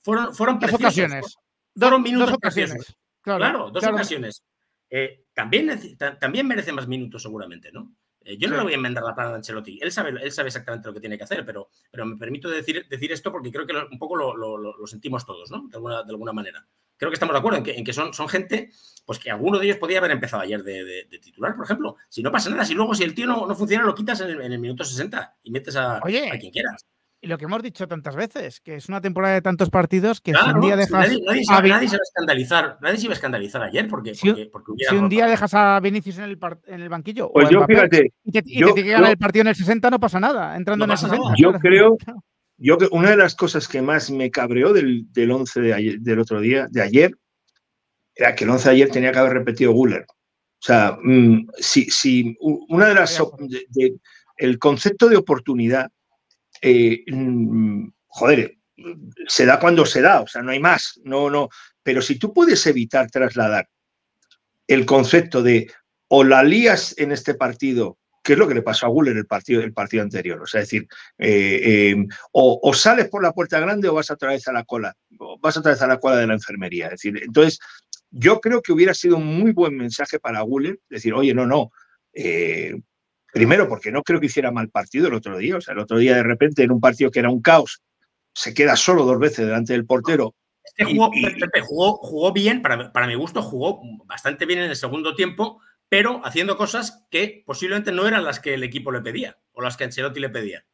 fueron, fueron dos ocasiones. Fueron minutos dos ocasiones. Claro, dos ocasiones. Eh, también, también merece más minutos, seguramente, ¿no? Eh, yo no le voy a enmendar la palabra de Ancelotti. Él sabe, él sabe exactamente lo que tiene que hacer, pero, pero me permito decir, decir esto porque creo que un poco lo, lo, sentimos todos, ¿no? De alguna, de alguna manera creo que estamos de acuerdo en que, en que son, son gente, pues que alguno de ellos podía haber empezado ayer de, titular, por ejemplo. Si no pasa nada, si luego si el tío no, no funciona, lo quitas en el, minuto 60 y metes a, a quien quieras. Y lo que hemos dicho tantas veces, que es una temporada de tantos partidos que si un día dejas. Nadie, se, va a escandalizar, nadie iba a escandalizar ayer porque. Si, un día dejas a Vinicius en el, en el banquillo. Pues yo, fíjate. Y te, y el partido en el 60, no pasa nada. Entrando en el 60. Yo creo yo una de las cosas que más me cabreó del, del 11 de ayer, del otro día, de ayer, era que el 11 de ayer tenía que haber repetido Guller. O sea, mm, si, una de las... el concepto de oportunidad, eh, mm, joder, se da cuando se da, o sea, no hay más, no, no. Pero si tú puedes evitar trasladar el concepto de o la lías en este partido ¿Qué es lo que le pasó a Guller el partido, el partido anterior. O sea, decir, eh, eh, o, sales por la puerta grande o vas a vez a la cola, vas a vez a la cola de la enfermería. decir, entonces, yo creo que hubiera sido un muy buen mensaje para Guller decir, oye, no, no. Eh, primero, porque no creo que hiciera mal partido el otro día. O sea, el otro día, de repente, en un partido que era un caos, se queda solo dos veces delante del portero este jugó, jugó, jugó bien, para, para, mi gusto, jugó bastante bien en el segundo tiempo, pero haciendo cosas que posiblemente no eran las que el equipo le pedía o las que Ancelotti le pedía.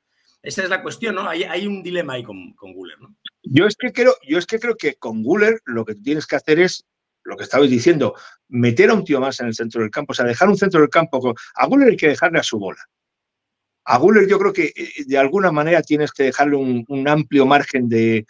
Esa es la cuestión, ¿no? Hay, un dilema ahí con, con Guller, ¿no? Yo es, que creo, yo es que creo que con Guller lo que tienes que hacer es lo que estabais diciendo, meter a un tío más en el centro del campo, o sea, dejar un centro del campo. A Guller hay que dejarle a su bola. A Guller yo creo que eh, eh, de alguna manera tienes que dejarle un, amplio margen de,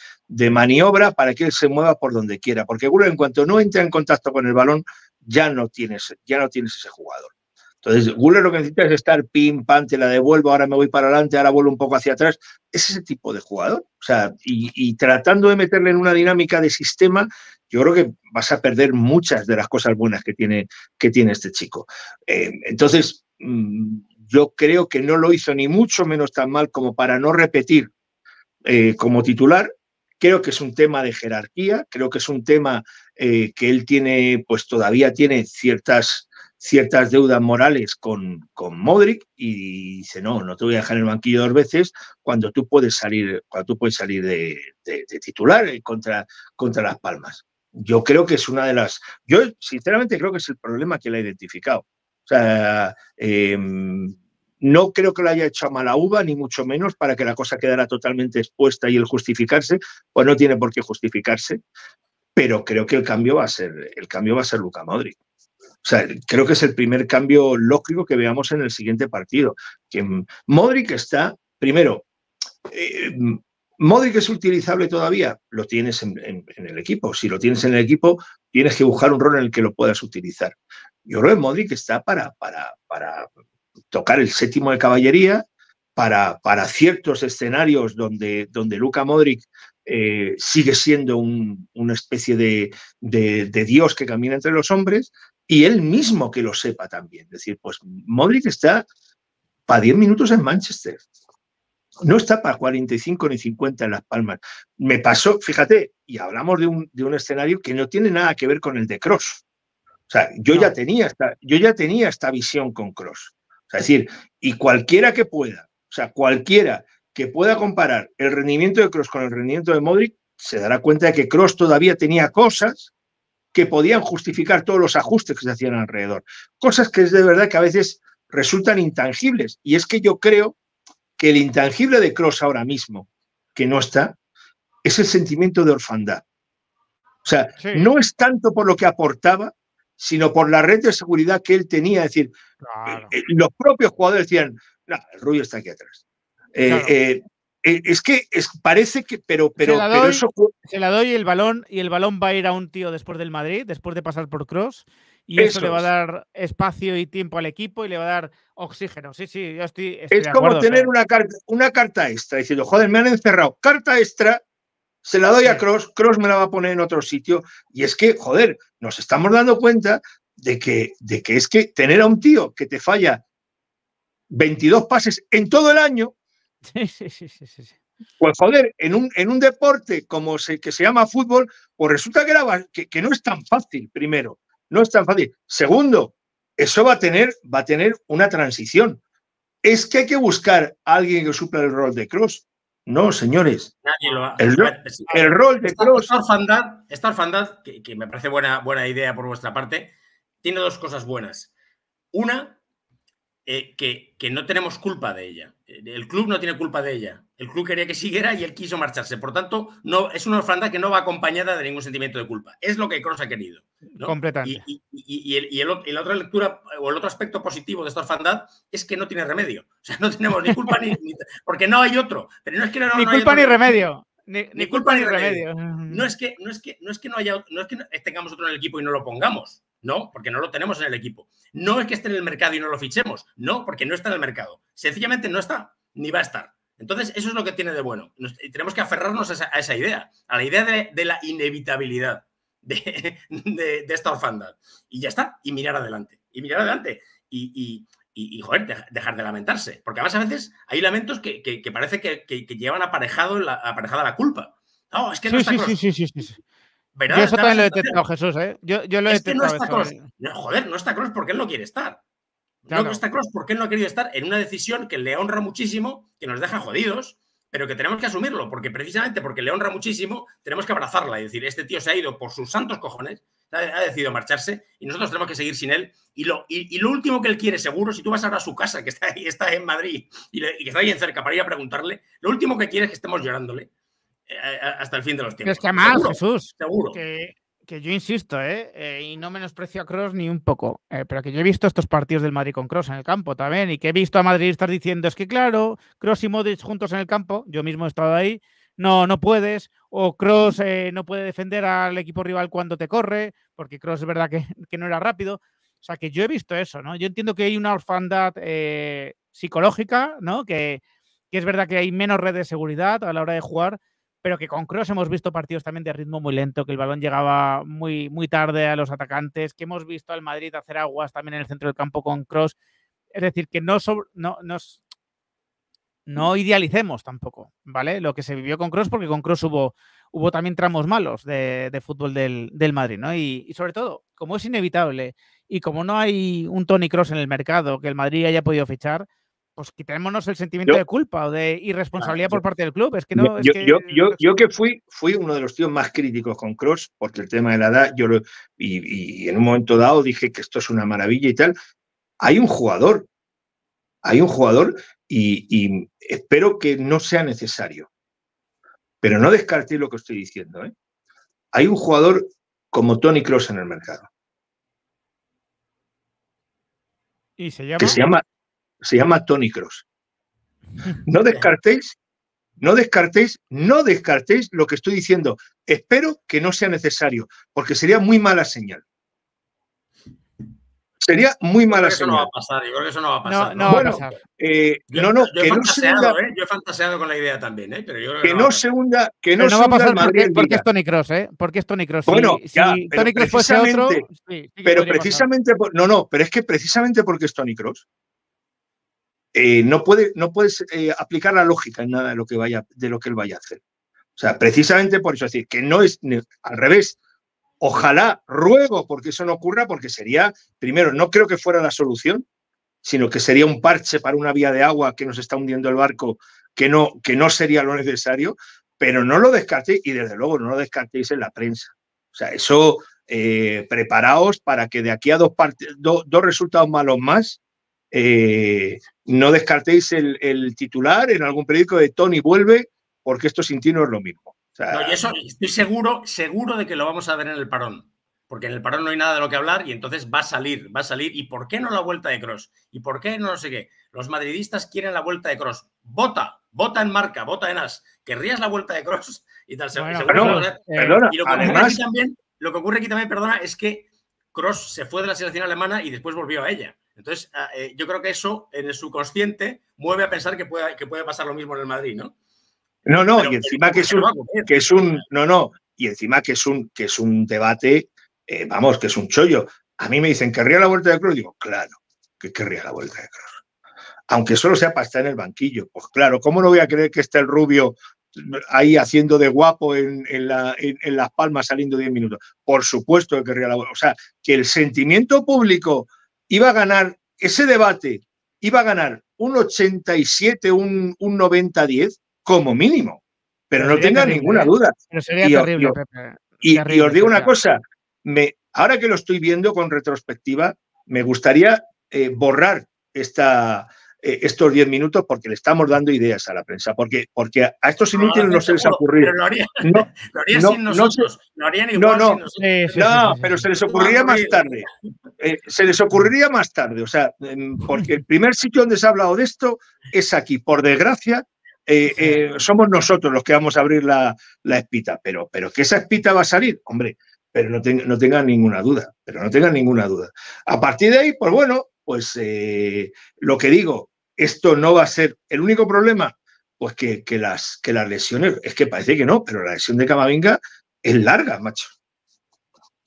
maniobra para que él se mueva por donde quiera, porque Guller en cuanto no entra en contacto con el balón, ya no tienes, ya no tienes ese jugador. Entonces, Guller lo que necesita es estar pim, pam, te la devuelvo, ahora me voy para adelante, ahora vuelvo un poco hacia atrás. Es ese tipo de jugador. O sea, y, tratando de meterle en una dinámica de sistema, yo creo que vas a perder muchas de las cosas buenas que tiene, que tiene este chico. Eh, entonces, mm, yo creo que no lo hizo ni mucho menos tan mal como para no repetir eh, como titular Creo que es un tema de jerarquía, creo que es un tema eh, que él tiene, pues todavía tiene ciertas, ciertas deudas morales con, Modric y dice, no, no te voy a dejar en el banquillo dos veces cuando tú puedes salir, cuando tú puedes salir de, titular eh, contra, contra Las Palmas. Yo creo que es una de las, yo sinceramente creo que es el problema que le ha identificado. O sea, em, no creo que lo haya hecho a mala uva, ni mucho menos, para que la cosa quedara totalmente expuesta y el justificarse, pues no tiene por qué justificarse. Pero creo que el cambio va a ser, el cambio va a ser Luca Modric. O sea, creo que es el primer cambio lógico que veamos en el siguiente partido. Que Modric está, primero, eh, Modric es utilizable todavía, lo tienes en, el equipo. Si lo tienes en el equipo, tienes que buscar un rol en el que lo puedas utilizar. Yo creo que Modric está para, para tocar el séptimo de caballería para, ciertos escenarios donde, donde Luka Modric eh, sigue siendo una especie de, Dios que camina entre los hombres y él mismo que lo sepa también. Es decir, pues Modric está para 10 minutos en Manchester. No está para 45 ni 50 en Las Palmas. Me pasó, fíjate, y hablamos de un, escenario que no tiene nada que ver con el de Cross. O sea, yo, ya tenía esta, yo ya tenía esta visión con Cross sea, es decir, y cualquiera que pueda, o sea, cualquiera que pueda comparar el rendimiento de Cross con el rendimiento de Modric, se dará cuenta de que Cross todavía tenía cosas que podían justificar todos los ajustes que se hacían alrededor. Cosas que es de verdad que a veces resultan intangibles. Y es que yo creo que el intangible de Cross ahora mismo, que no está, es el sentimiento de orfandad. O sea, no es tanto por lo que aportaba, sino por la red de seguridad que él tenía. Es decir, eh, eh, los propios jugadores decían, el Rubio está aquí atrás. Eh, es que es, parece que, pero, pero, se la doy, eso... Se la doy el balón y el balón va a ir a un tío después del Madrid, después de pasar por Cross. Y eso, le va a dar espacio y tiempo al equipo y le va a dar oxígeno. Sí, sí, yo estoy. es como tener una carta, una carta extra diciendo, joder, me han encerrado. Carta extra, se la doy a Cross, Cross me la va a poner en otro sitio. Y es que, joder, nos estamos dando cuenta de que, de que es que tener a un tío que te falla 22 pases en todo el año. Pues joder, en un, en un deporte como se, que se llama fútbol, pues resulta que, que, no es tan fácil, primero, no es tan fácil. Segundo, eso va a tener, va a tener una transición. Es que hay que buscar a alguien que supla el rol de Cross. No, señores. el, rol de Cross. Esta orfandad, que, me parece buena, buena idea por vuestra parte, tiene dos cosas buenas. Una, eh, que, que, no tenemos culpa de ella. El club no tiene culpa de ella. El club quería que siguiera y él quiso marcharse. Por tanto, no, es una orfandad que no va acompañada de ningún sentimiento de culpa. Es lo que Cross ha querido. Completamente. Y, la otra lectura o el otro aspecto positivo de esta orfandad es que no tiene remedio. O sea, no tenemos ni culpa ni, Porque no hay otro. Pero no es que no, ni culpa ni remedio. Ni, culpa ni remedio. No es que no es que no es que no haya no es que tengamos otro en el equipo y no lo pongamos, no, porque no lo tenemos en el equipo. No es que esté en el mercado y no lo fichemos, no, porque no está en el mercado. Sencillamente no está ni va a estar. Entonces, eso es lo que tiene de bueno. tenemos que aferrarnos a esa, idea, a la idea de, la inevitabilidad de, esta orfandad. Y ya está, y mirar adelante, y mirar adelante, y, joder, dejar de lamentarse. Porque además a veces hay lamentos que, parece que, llevan aparejado la, aparejada la culpa. No, es que no sí, está sí, sí, Yo eso también lo he detectado, Jesús, ¿eh? Yo, lo he es Que no está cruz. ¿eh? joder, no está cruz porque él no quiere estar. ¿Por No está Cross porque no ha querido estar en una decisión que le honra muchísimo, que nos deja jodidos, pero que tenemos que asumirlo, porque precisamente porque le honra muchísimo, tenemos que abrazarla y decir, este tío se ha ido por sus santos cojones, ha, decidido marcharse y nosotros tenemos que seguir sin él. Y lo, último que él quiere, seguro, si tú vas ahora a su casa, que está, ahí, está en Madrid y, que está ahí en cerca para ir a preguntarle, lo último que quiere es que estemos llorándole eh, hasta el fin de los tiempos. es que además, Jesús. Seguro. Que que yo insisto, ¿eh? Eh, y no menosprecio a Cross ni un poco, eh, pero que yo he visto estos partidos del Madrid con Cross en el campo también, y que he visto a Madrid estar diciendo, es que claro, Cross y Modric juntos en el campo, yo mismo he estado ahí, no, no puedes, o Cross no puede defender al equipo rival cuando te corre, porque Cross es verdad que, no era rápido. O sea, que yo he visto eso, ¿no? Yo entiendo que hay una orfandad psicológica, ¿no? Que, que es verdad que hay menos red de seguridad a la hora de jugar, pero que con Cross hemos visto partidos también de ritmo muy lento, que el balón llegaba muy, muy tarde a los atacantes, que hemos visto al Madrid hacer aguas también en el centro del campo con Cross. Es decir, que no, no, no idealicemos tampoco, ¿vale? Lo que se vivió con Cross, porque con Cross hubo, hubo también tramos malos de, fútbol del, del, Madrid, ¿no? Y, sobre todo, como es inevitable y como no hay un Tony Cross en el mercado que el Madrid haya podido fichar, pues quitémonos el sentimiento de culpa o de irresponsabilidad por parte del club. Es que no. yo, que, yo, que fui, fui uno de los tíos más críticos con Cross, porque el tema de la edad, yo y, en un momento dado dije que esto es una maravilla y tal. Hay un jugador, hay un jugador, y, espero que no sea necesario. Pero no descartéis lo que estoy diciendo. ¿eh? Hay un jugador como Tony Cross en el mercado. ¿Y Que se llama se llama Tony Cross. No descartéis, no descartéis, no descartéis lo que estoy diciendo. Espero que no sea necesario, porque sería muy mala señal. Sería muy mala señal. Eso no va a pasar, yo creo que eso no va a pasar. No, no, eh, no, no yo que no se ¿eh? Yo he fantaseado con la idea también, eh, que, no, se hunda, que no, va a pasar porque, es Tony Cross, ¿eh? Porque es Tony Cross. Bueno, si, ya, Tony Cross fuese otro, pero precisamente, no, no, pero es que precisamente porque es Tony Cross, eh, no, puede, no puedes eh, aplicar la lógica en nada de lo, que vaya, de lo que él vaya a hacer. O sea, precisamente por eso es decir, que no es al revés. Ojalá, ruego porque eso no ocurra, porque sería, primero, no creo que fuera la solución, sino que sería un parche para una vía de agua que nos está hundiendo el barco, que no, que no sería lo necesario, pero no lo descartéis y desde luego no lo descartéis en la prensa. O sea, eso, eh, preparaos para que de aquí a dos, dos resultados malos más, eh, no descartéis el, titular en algún periódico de Tony vuelve, porque esto sin ti no es lo mismo. estoy seguro, seguro de que lo vamos a ver en el parón. Porque en el parón no hay nada de lo que hablar y entonces va a salir, va a salir. ¿Y por qué no la vuelta de Cross? ¿Y por qué no, sé qué? Los madridistas quieren la vuelta de Cross. Vota, vota en marca, vota en as. ¿Querrías la vuelta de Cross? Y tal. se y lo que también, lo que ocurre aquí también, perdona, es que Cross se fue de la selección alemana y después volvió a ella. Entonces, ah, eh, yo creo que eso en el subconsciente mueve a pensar que puede, que puede pasar lo mismo en el Madrid, ¿no? No, no, y encima que es, un, que es un. No, no, y encima que es un, que es un debate, eh, vamos, que es un chollo. A mí me dicen, ¿querría la vuelta de Cruz? Digo, claro, que querría la vuelta de Cruz. Aunque solo sea para estar en el banquillo. Pues claro, ¿cómo no voy a creer que está el rubio ahí haciendo de guapo en, Las Palmas saliendo 10 minutos. Por supuesto que querría la vuelta. O sea, que el sentimiento público iba a ganar ese debate, iba a ganar un 87, un, 90-10 como mínimo. Pero, no tenga ninguna ¿eh? duda. sería y, terrible, y, os digo una cosa, me, ahora que lo estoy viendo con retrospectiva, me gustaría eh, borrar esta, eh, estos 10 minutos porque le estamos dando ideas a la prensa, porque, porque a estos inútiles no, se les ha Pero no, lo haría no, sin nosotros, no, pero se les ocurriría más tarde. Eh, se les ocurriría más tarde, o sea, em, porque el primer sitio donde se ha hablado de esto es aquí. Por desgracia, eh, somos nosotros los que vamos a abrir la, espita, pero, pero que esa espita va a salir, hombre, pero no, no tengan ninguna duda, pero no tengan ninguna duda. A partir de ahí, pues bueno, pues eh, lo que digo, esto no va a ser el único problema, pues que, las, que las lesiones, es que parece que no, pero la lesión de Camavinga es larga, macho.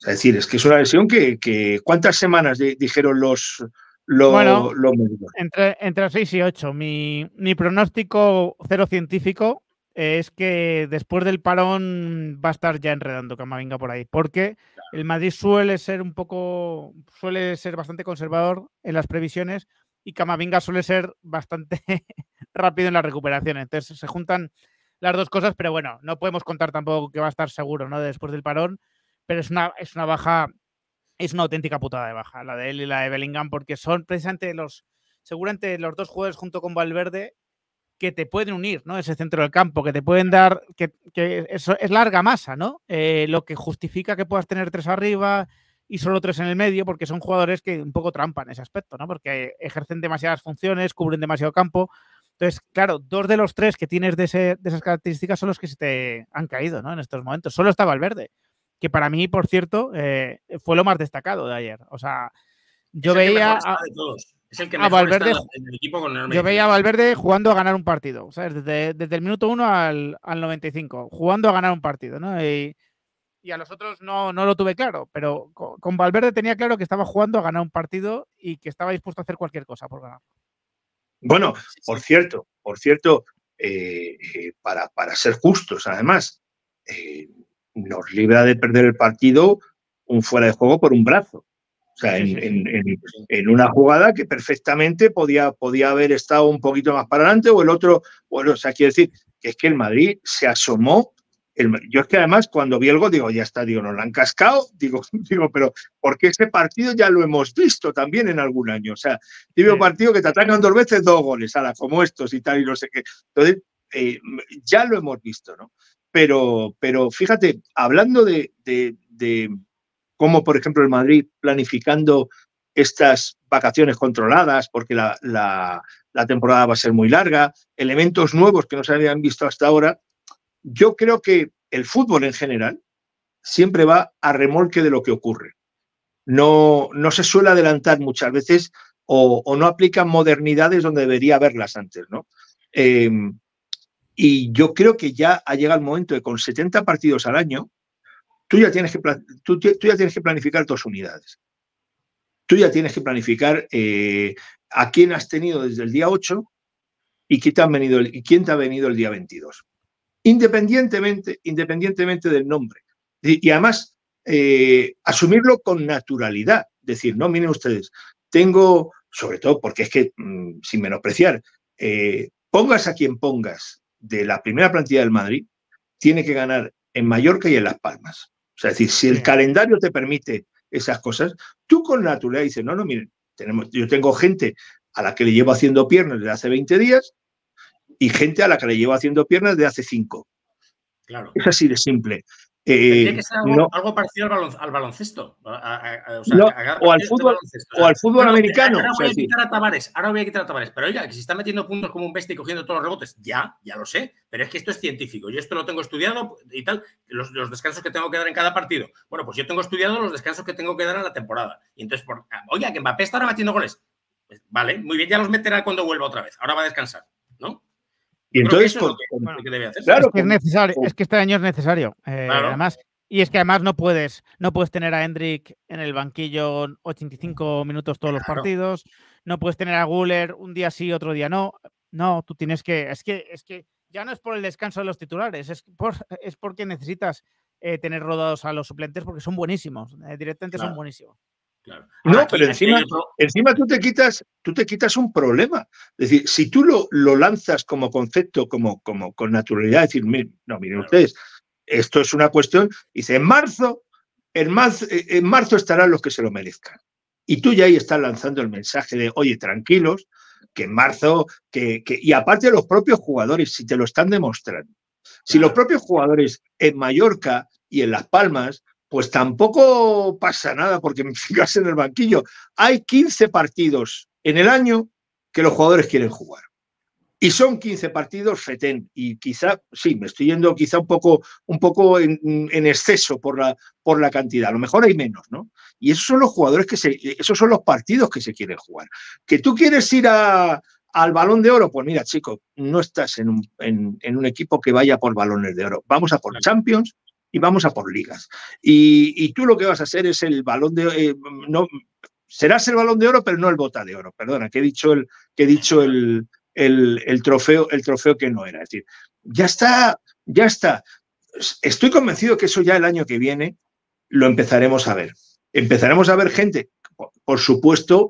Es decir, es que es una lesión que, ¿cuántas semanas dijeron los, médicos? Entre, entre 6 y 8. Mi, mi pronóstico cero científico es que después del parón va a estar ya enredando Camavinga por ahí, porque el Madrid suele ser un poco, suele ser bastante conservador en las previsiones y Camavinga suele ser bastante rápido en la recuperación. Entonces se juntan las dos cosas, pero bueno, no podemos contar tampoco que va a estar seguro, ¿no? Después del parón, pero es una, es una baja, es una auténtica putada de baja, la de él y la de Bellingham, porque son precisamente los, seguramente los dos jugadores junto con Valverde que te pueden unir, ¿no? Ese centro del campo, que te pueden dar, que, eso es larga masa, ¿no? Eh, lo que justifica que puedas tener tres arriba y solo tres en el medio, porque son jugadores que un poco trampan ese aspecto, ¿no? Porque ejercen demasiadas funciones, cubren demasiado campo. Entonces, claro, dos de los tres que tienes de, esas características son los que se te han caído, ¿no? En estos momentos. Solo estaba el verde, que para mí, por cierto, eh, fue lo más destacado de ayer. O sea, yo veía... Es el que ah, me Valverde, Yo veía a Valverde jugando a ganar un partido, Desde, el minuto 1 al, 95, jugando a ganar un partido, Y, a los otros no, no, lo tuve claro, pero con, Valverde tenía claro que estaba jugando a ganar un partido y que estaba dispuesto a hacer cualquier cosa por ganar. Bueno, por cierto, por cierto, eh, eh, para, ser justos, además, eh, nos libra de perder el partido un fuera de juego por un brazo. O sea, en, una jugada que perfectamente podía, podía haber estado un poquito más para adelante o el otro, bueno, o sea, quiero decir, que es que el Madrid se asomó. yo es que además cuando vi algo digo, ya está, digo, nos lo han cascado, digo, digo, pero porque ese partido ya lo hemos visto también en algún año. O sea, tiene un partido que te atacan dos veces dos goles, a como estos y tal, y no sé qué. Entonces, eh, ya lo hemos visto, ¿no? Pero, pero fíjate, hablando de, de como por ejemplo el Madrid planificando estas vacaciones controladas, porque la, temporada va a ser muy larga, elementos nuevos que no se habían visto hasta ahora. Yo creo que el fútbol en general siempre va a remolque de lo que ocurre. No, no se suele adelantar muchas veces o, no aplica modernidades donde debería haberlas antes. Em, y yo creo que ya ha llegado el momento de, con 70 partidos al año, tú ya tienes que, tú, ya tienes que planificar tus unidades. Tú ya tienes que planificar eh, a quién has tenido desde el día 8 y quién te, venido, y quién te ha venido el día 22. Independientemente, independientemente del nombre. Y, además, eh, asumirlo con naturalidad. Decir, no, miren ustedes, tengo, sobre todo porque es que, mm, sin menospreciar, eh, pongas a quien pongas de la primera plantilla del Madrid, tiene que ganar en Mallorca y en Las Palmas es decir, si el calendario te permite esas cosas, tú con la naturaleza dices, no, no, miren, tenemos, yo tengo gente a la que le llevo haciendo piernas desde hace 20 días y gente a la que le llevo haciendo piernas desde hace 5. Claro. Es así de simple. Eh, algo, parecido al, baloncesto. o, al fútbol, o al fútbol americano. Ahora voy a quitar a Tavares, ahora voy a Pero oiga, que si está metiendo puntos como un bestia y cogiendo todos los rebotes. Ya, ya lo sé. Pero es que esto es científico. Yo esto lo tengo estudiado y tal. Los, descansos que tengo que dar en cada partido. Bueno, pues yo tengo estudiado los descansos que tengo que dar en la temporada. Y entonces, por, oiga, que Mbappé está ahora metiendo goles. Pues vale, muy bien, ya los meterá cuando vuelva otra vez. Ahora va a descansar. Y entonces, Claro, es, que necesario, es que este año es necesario. Eh, además, y es que además no puedes, no puedes tener a Hendrik en el banquillo 85 minutos todos los partidos, no puedes tener a Guller un día sí, otro día no. No, tú tienes que, es que, es que ya no es por el descanso de los titulares, es, es porque necesitas eh, tener rodados a los suplentes porque son buenísimos, eh, directamente son buenísimos. No, pero encima, encima tú, te quitas, tú te quitas un problema. Es decir, si tú lo, lanzas como concepto, como, como con naturalidad, decir, no, miren ustedes, esto es una cuestión, dice, en marzo, en marzo, eh, en marzo estarán los que se lo merezcan. Y tú ya ahí estás lanzando el mensaje de, oye, tranquilos, que en marzo, que, y aparte los propios jugadores, si te lo están demostrando, si los propios jugadores en Mallorca y en Las Palmas pues tampoco pasa nada porque me fijas en el banquillo. Hay 15 partidos en el año que los jugadores quieren jugar. Y son 15 partidos FETEN. Y quizá, sí, me estoy yendo quizá un poco, un poco en, exceso por la, por la cantidad. A lo mejor hay menos, ¿no? Y esos son los jugadores que esos son los partidos que se quieren jugar. Que tú quieres ir al balón de oro, pues mira, chico, no estás en un, un equipo que vaya por balones de oro. Vamos a por Champions, y vamos a por ligas. Y, tú lo que vas a hacer es el balón de... Eh, no, serás el balón de oro, pero no el bota de oro. Perdona, que he dicho el, que he dicho el, trofeo, el trofeo que no era. Es decir, ya está, ya está. Estoy convencido que eso ya el año que viene lo empezaremos a ver. Empezaremos a ver gente, por supuesto,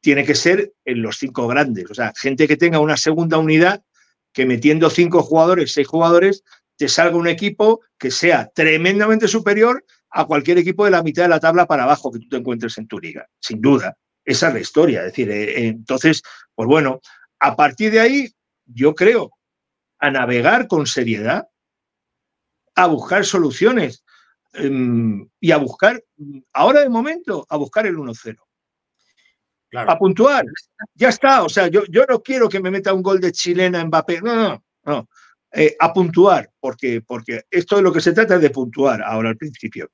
tiene que ser en los cinco grandes. O sea, gente que tenga una segunda unidad que metiendo cinco jugadores, seis jugadores, te salga un equipo que sea tremendamente superior a cualquier equipo de la mitad de la tabla para abajo que tú te encuentres en tu liga, sin duda. Esa es la historia. Es decir, eh, eh, entonces, pues bueno, a partir de ahí, yo creo, a navegar con seriedad, a buscar soluciones em, y a buscar, ahora de momento, a buscar el 1-0. A puntuar. Ya está. O sea, yo, no quiero que me meta un gol de chilena en Mbappé. No, no. Eh, a puntuar, porque, porque esto de lo que se trata es de puntuar ahora al principio.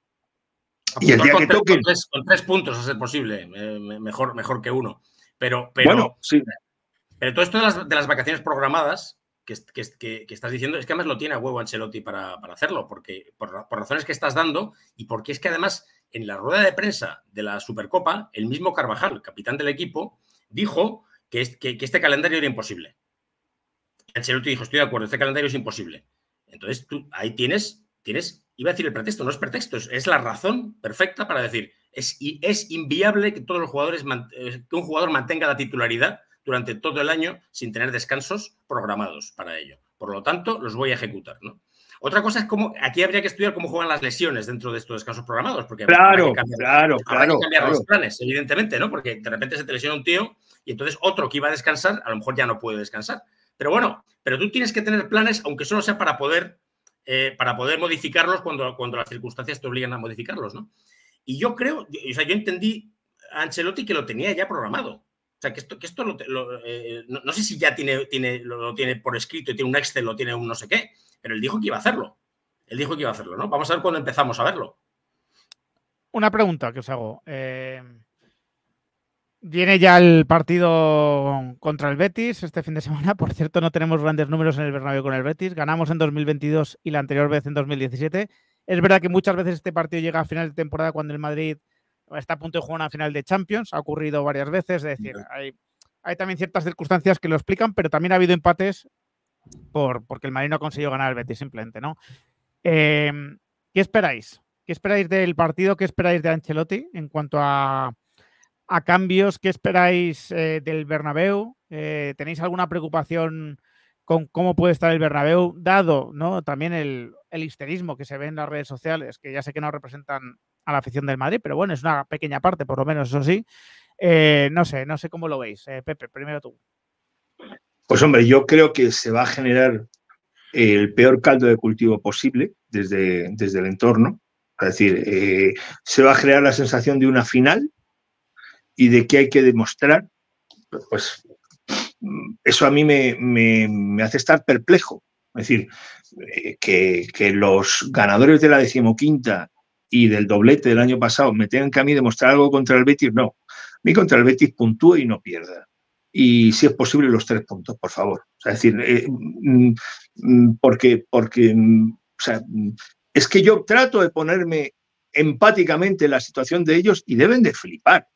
y con que tres, puntos a ser posible, eh, mejor, mejor que uno. Pero, pero, sí. pero todo esto de las, vacaciones programadas, que, estás diciendo, es que además lo tiene a huevo Ancelotti para, para hacerlo, porque por, razones que estás dando y porque es que además en la rueda de prensa de la Supercopa, el mismo Carvajal, capitán del equipo, dijo que, es, que este calendario era imposible. Ancelotti dijo, estoy de acuerdo, este calendario es imposible. Entonces tú ahí tienes, tienes, iba a decir el pretexto, no es pretexto, es, la razón perfecta para decir, es, es inviable que todos los jugadores, eh, que un jugador mantenga la titularidad durante todo el año sin tener descansos programados para ello. Por lo tanto, los voy a ejecutar, Otra cosa es cómo aquí habría que estudiar cómo juegan las lesiones dentro de estos descansos programados, porque claro, claro, que cambiar los planes, evidentemente, ¿no? Porque de repente se te lesiona un tío y entonces otro que iba a descansar a lo mejor ya no puede descansar. Pero bueno, pero tú tienes que tener planes, aunque solo sea para poder, eh, para poder modificarlos cuando, cuando las circunstancias te obligan a modificarlos, ¿no? Y yo creo, o sea, yo entendí a Ancelotti que lo tenía ya programado. O sea, que esto, que esto eh, no, sé si ya tiene, tiene, lo, tiene por escrito y tiene un Excel o tiene un no sé qué, pero él dijo que iba a hacerlo. Él dijo que iba a hacerlo, ¿no? Vamos a ver cuándo empezamos a verlo. Una pregunta que os hago. Eh, Viene ya el partido contra el Betis este fin de semana. Por cierto, no tenemos grandes números en el Bernabéu con el Betis. Ganamos en 2022 y la anterior vez en 2017. Es verdad que muchas veces este partido llega a final de temporada cuando el Madrid está a punto de jugar una final de Champions. Ha ocurrido varias veces. Es decir, hay, también ciertas circunstancias que lo explican, pero también ha habido empates por, porque el Madrid no ha conseguido ganar el Betis simplemente, ¿no? Em, ¿Qué esperáis? ¿Qué esperáis del partido? ¿Qué esperáis de Ancelotti en cuanto a a cambios, ¿qué esperáis eh, del Bernabéu? Eh, ¿Tenéis alguna preocupación con cómo puede estar el Bernabéu, dado ¿no? también el, histerismo que se ve en las redes sociales, que ya sé que no representan a la afición del Madrid, pero bueno, es una pequeña parte, por lo menos, eso sí. Eh, no sé, no sé cómo lo veis. Pepe, primero tú. Pues hombre, yo creo que se va a generar el peor caldo de cultivo posible desde, desde el entorno. Es decir, se va a generar la sensación de una final y de qué hay que demostrar, pues eso a mí me, hace estar perplejo. Es decir, eh, que, los ganadores de la decimoquinta y del doblete del año pasado me tengan que a mí demostrar algo contra el Betis, no. A mí contra el Betis puntúe y no pierda. Y si es posible, los tres puntos, por favor. es decir, eh, mm, mm, porque, mm, es que yo trato de ponerme empáticamente en la situación de ellos y deben de flipar.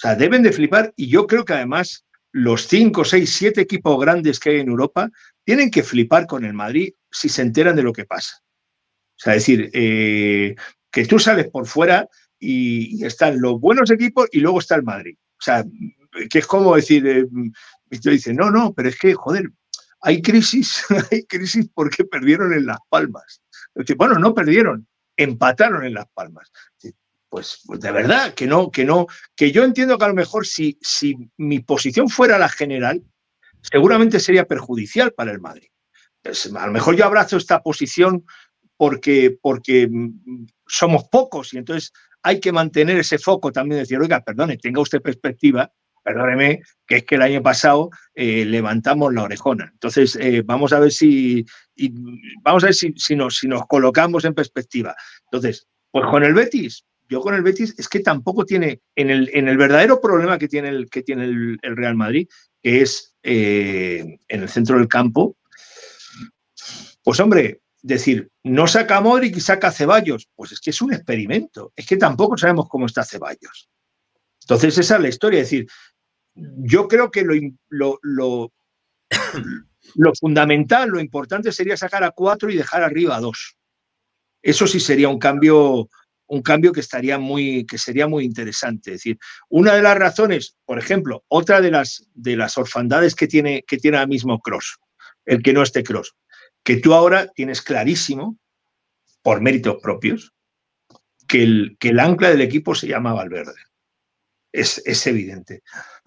O sea, deben de flipar y yo creo que además los 5, 6, 7 equipos grandes que hay en Europa tienen que flipar con el Madrid si se enteran de lo que pasa. O sea, decir, eh, que tú sales por fuera y, están los buenos equipos y luego está el Madrid. O sea, que es como decir, eh, tú no, no, pero es que, joder, hay crisis, hay crisis porque perdieron en Las Palmas. Bueno, no perdieron, empataron en Las Palmas pues, de verdad, que no, que no, que yo entiendo que a lo mejor si, si mi posición fuera la general, seguramente sería perjudicial para el Madrid. a lo mejor yo abrazo esta posición porque, porque mm, somos pocos y entonces hay que mantener ese foco también, de decir, oiga, perdone, tenga usted perspectiva, perdóneme, que es que el año pasado eh, levantamos la orejona. Entonces, eh, vamos a ver si vamos a ver si, si, nos, si nos colocamos en perspectiva. Entonces, pues con el Betis, yo con el Betis es que tampoco tiene, en el, verdadero problema que tiene el, que tiene el, Real Madrid, que es eh, en el centro del campo, pues hombre, decir, no saca a Modric y saca Ceballos, pues es que es un experimento, es que tampoco sabemos cómo está Ceballos. Entonces esa es la historia, es decir, yo creo que lo, lo, lo fundamental, lo importante sería sacar a cuatro y dejar arriba a dos. Eso sí sería un cambio un cambio que estaría muy, que sería muy interesante. Es decir, una de las razones, por ejemplo, otra de las, de las orfandades que tiene, que tiene ahora mismo Cross, el que no esté Cross, que tú ahora tienes clarísimo, por méritos propios, que el, que el ancla del equipo se llama Valverde. Es, es evidente.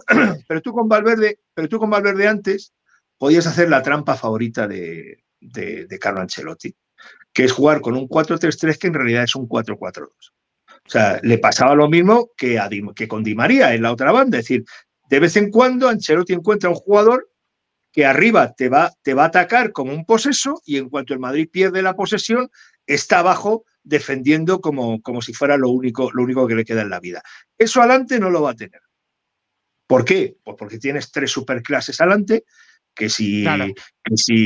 Pero tú con Valverde, pero tú con Valverde antes podías hacer la trampa favorita de, de, de Carlo Ancelotti que es jugar con un 4-3-3 que en realidad es un 4-4-2. O sea, le pasaba lo mismo que, a que con Di María en la otra banda. Es decir, de vez en cuando Ancelotti encuentra un jugador que arriba te va, te va a atacar como un poseso y en cuanto el Madrid pierde la posesión, está abajo defendiendo como, como si fuera lo único, lo único que le queda en la vida. Eso adelante no lo va a tener. ¿Por qué? Pues porque tienes tres superclases adelante que si,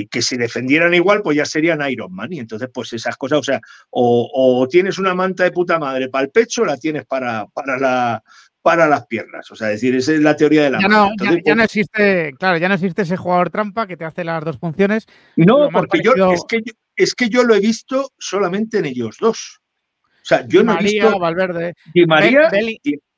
que si, defendieran igual, pues ya serían Iron Man. Y entonces, pues esas cosas, o sea, o, tienes una manta de puta madre para el pecho, o la tienes para, para la para las piernas. O sea, decir, esa es la teoría de la. Ya no, ya, no pues existe, claro, ya no existe ese jugador trampa que te hace las dos funciones. No, porque yo, es que es que yo lo he visto solamente en ellos dos sea, María, Valverde. María...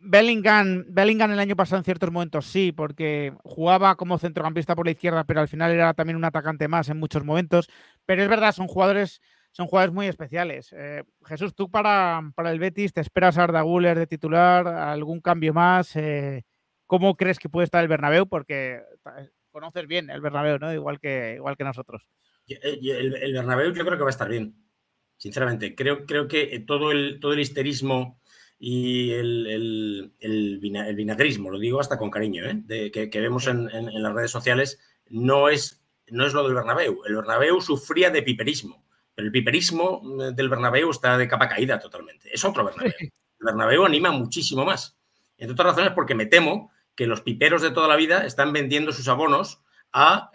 Bellingham, el año pasado en ciertos momentos sí, porque jugaba como centrocampista por la izquierda, pero al final era también un atacante más en muchos momentos. Pero es verdad, son jugadores, son jugadores muy especiales. Eh, Jesús, tú para, para, el Betis, ¿te esperas a Arda Guller de titular? ¿Algún cambio más? Eh, ¿Cómo crees que puede estar el Bernabéu? Porque conoces bien el Bernabéu, ¿no? Igual que, igual que nosotros. Eh, el, el Bernabéu yo creo que va a estar bien sinceramente. Creo, creo que eh, todo el, todo el histerismo y el, el, vinagrismo, lo digo hasta con cariño, ¿eh? que, que, vemos en, las redes sociales, no es, no es lo del Bernabéu. El Bernabéu sufría de piperismo, pero el piperismo eh, del Bernabéu está de capa caída totalmente. Es otro Bernabéu. El Bernabéu anima muchísimo más. Entre otras razones porque me temo que los piperos de toda la vida están vendiendo sus abonos a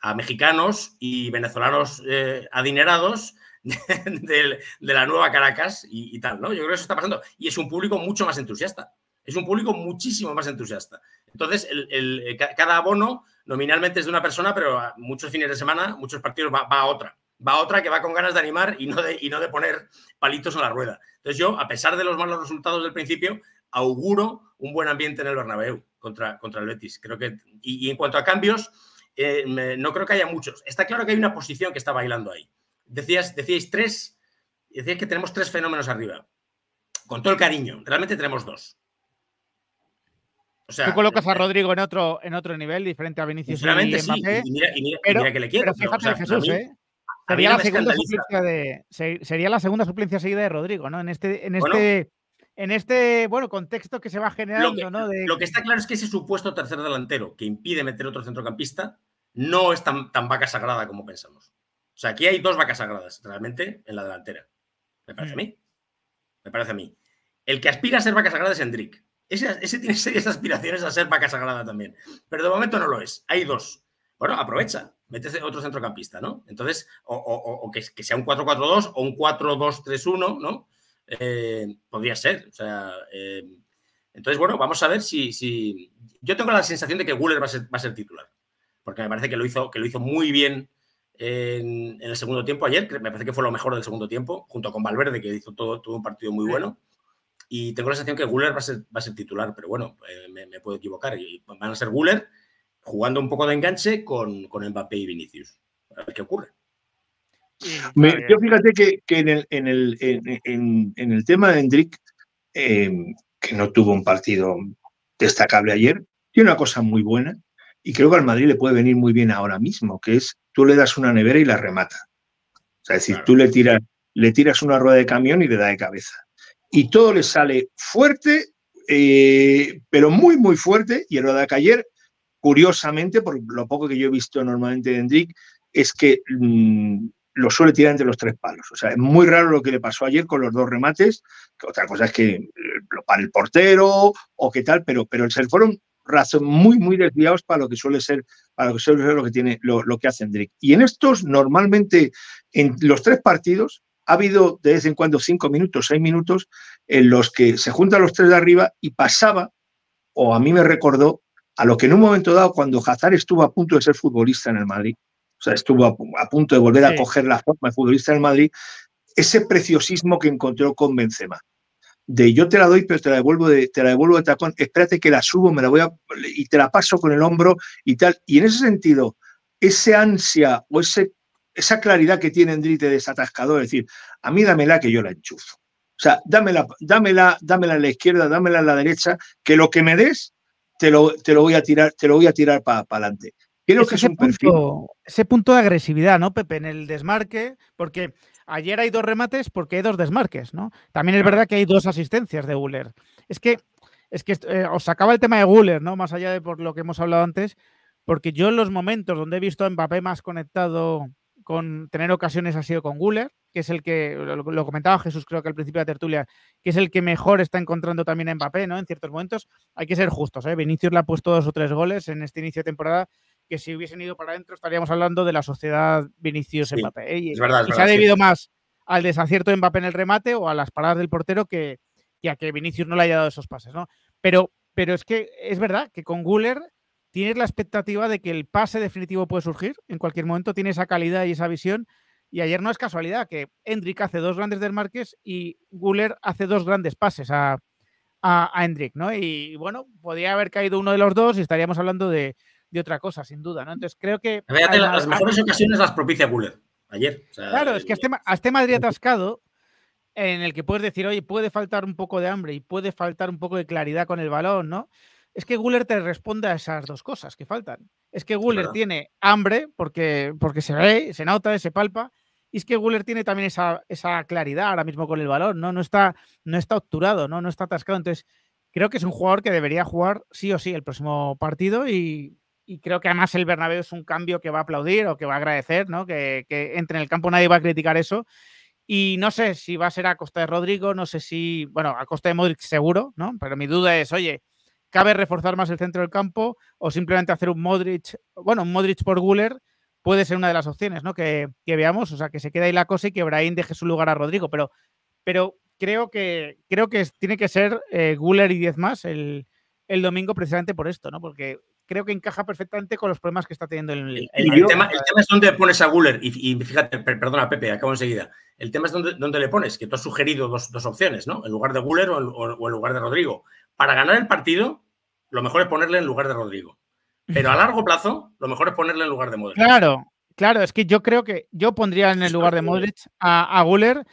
a mexicanos y venezolanos eh, adinerados de, la nueva Caracas y, tal, ¿no? Yo creo que eso está pasando. Y es un público mucho más entusiasta. Es un público muchísimo más entusiasta. Entonces, eh, cada abono nominalmente es de una persona, pero muchos fines de semana, muchos partidos va, a otra va a otra que va con ganas de animar y no de, no de poner palitos en la rueda. Entonces yo, a pesar de los malos resultados del principio, auguro un buen ambiente en el Bernabéu contra, el Betis. Creo que, y en cuanto a cambios, no creo que haya muchos. Está claro que hay una posición que está bailando ahí. Decías, decíais tres, decíais que tenemos tres fenómenos arriba. Con todo el cariño, realmente tenemos dos. O sea, Tú colocas a eh, Rodrigo en otro, en otro nivel, diferente a Vinicius y, Mbappé, y, mira, que le quiero. Pero fíjate, o Jesús, ¿eh? Sería la, segunda suplencia de, sería la segunda suplencia seguida de Rodrigo, ¿no? En este, en este en este bueno contexto que se va generando. Lo ¿no? lo que está claro es que ese supuesto tercer delantero que impide meter otro centrocampista no es tan, vaca sagrada como pensamos. O sea, aquí hay dos vacas sagradas realmente en la delantera. Me parece a mm. mí. Me parece a mí. El que aspira a ser vaca sagrada es Hendrik. Ese, tiene serias aspiraciones a ser vaca sagrada también. Pero de momento no lo es. Hay dos. Bueno, aprovecha. Mete otro centrocampista, ¿no? Entonces, o, que sea un 4-4-2 o un 4-2-3-1, ¿no? Eh, podría ser. O sea, eh, entonces, bueno, vamos a ver si, Yo tengo la sensación de que Guller va a ser, va a ser titular, porque me parece que lo hizo, que lo hizo muy bien en, el segundo tiempo ayer, me parece que fue lo mejor del segundo tiempo, junto con Valverde, que hizo todo, un partido muy bueno. Y tengo la sensación que Guller va a ser, titular, pero bueno, eh, me, puedo equivocar. Y van a ser Guller jugando un poco de enganche con, con Mbappé y Vinicius. A ver qué ocurre yo fíjate que, en, el, en, el, en, el, tema de Hendrik, em, que no tuvo un partido destacable ayer, tiene una cosa muy buena y creo que al Madrid le puede venir muy bien ahora mismo, que es tú le das una nevera y la remata. O sea, es decir, tú le tiras, le tiras una rueda de camión y le da de cabeza. Y todo le sale fuerte, eh, pero muy, muy fuerte. Y en de de ayer, curiosamente, por lo poco que yo he visto normalmente de Hendrik, es que mm, lo suele tirar entre los tres palos. O sea, es muy raro lo que le pasó ayer con los dos remates. otra cosa es que eh, lo para el portero o qué tal, pero, pero se fueron razón muy, muy desviados para lo que suele ser, para lo que suele lo que tiene, lo, que hace Hendrik. Y en estos, normalmente, en los tres partidos, ha habido de vez en cuando cinco minutos, seis minutos, en los que se juntan los tres de arriba y pasaba, o a mí me recordó, a lo que en un momento dado, cuando Hazard estuvo a punto de ser futbolista en el Madrid, o sea, estuvo a, punto de volver a coger la forma de futbolista del Madrid, ese preciosismo que encontró con Benzema. De yo te la doy, pero te la devuelvo de, te la devuelvo tacón, espérate que la subo, me la voy a y te la paso con el hombro y tal. Y en ese sentido, ese ansia o ese, esa claridad que tiene Endrite desatascador, es decir, a mí dámela que yo la enchufo. O sea, dámela, dámela, a la izquierda, dámela a la derecha, que lo que me des te lo, te lo voy a tirar, te lo voy a tirar para adelante punto, Ese punto de agresividad, ¿no, Pepe? En el desmarque, porque ayer hay dos remates porque hay dos desmarques, ¿no? También es verdad que hay dos asistencias de Guller. Es que, es que eh, os acaba el tema de Guller, ¿no? Más allá de por lo que hemos hablado antes, porque yo en los momentos donde he visto a Mbappé más conectado con tener ocasiones ha sido con Guller, que es el que, lo, comentaba Jesús creo que al principio de la tertulia, que es el que mejor está encontrando también a Mbappé, ¿no? En ciertos momentos hay que ser justos, ¿eh? Vinicius le ha puesto dos o tres goles en este inicio de temporada que si hubiesen ido para adentro estaríamos hablando de la sociedad Vinicius Mbappé. es verdad, se ha debido más al desacierto de Mbappé en el remate o a las paradas del portero que, que a que Vinicius no le haya dado esos pases, Pero, pero es que es verdad que con Guller tienes la expectativa de que el pase definitivo puede surgir en cualquier momento, tiene esa calidad y esa visión. Y ayer no es casualidad que Hendrik hace dos grandes del desmarques y Guller hace dos grandes pases a, a, Hendrik, ¿no? Y bueno, podría haber caído uno de los dos y estaríamos hablando de, de otra cosa, sin duda, ¿no? Entonces creo que... las, mejores ocasiones las propicia Guller ayer. claro, es que este, Madrid atascado, en el que puedes decir, oye, puede faltar un poco de hambre y puede faltar un poco de claridad con el balón, ¿no? Es que Guller te responde a esas dos cosas que faltan. Es que Guller tiene hambre porque, porque se ve, se nota, se palpa. Y es que Guller tiene también esa, claridad ahora mismo con el balón, ¿no? No está, no está obturado, ¿no? No está atascado. Entonces, creo que es un jugador que debería jugar sí o sí el próximo partido y y creo que además el Bernabéu es un cambio que va a aplaudir o que va a agradecer, ¿no? Que, que, entre en el campo nadie va a criticar eso. Y no sé si va a ser a costa de Rodrigo, no sé si, bueno, a costa de Modric seguro, ¿no? Pero mi duda es, oye, ¿cabe reforzar más el centro del campo o simplemente hacer un Modric, bueno, un Modric por Guller puede ser una de las opciones, ¿no? Que, que veamos, o sea, que se quede ahí la cosa y que Brahim deje su lugar a Rodrigo, pero, pero creo que creo que tiene que ser eh, Guller y 10 más el, el domingo precisamente por esto, ¿no? Porque creo que encaja perfectamente con los problemas que está teniendo el. El, el, tema, el tema es dónde pones a Guller, y, y, fíjate, perdona, Pepe, acabo enseguida. El tema es dónde, le pones, que tú has sugerido dos, opciones, ¿no? En lugar de Guller o, o, en lugar de Rodrigo. Para ganar el partido, lo mejor es ponerle en lugar de Rodrigo. Pero a largo plazo, lo mejor es ponerle en lugar de Modric. Claro, claro, es que yo creo que yo pondría en el lugar de Modric a, Guller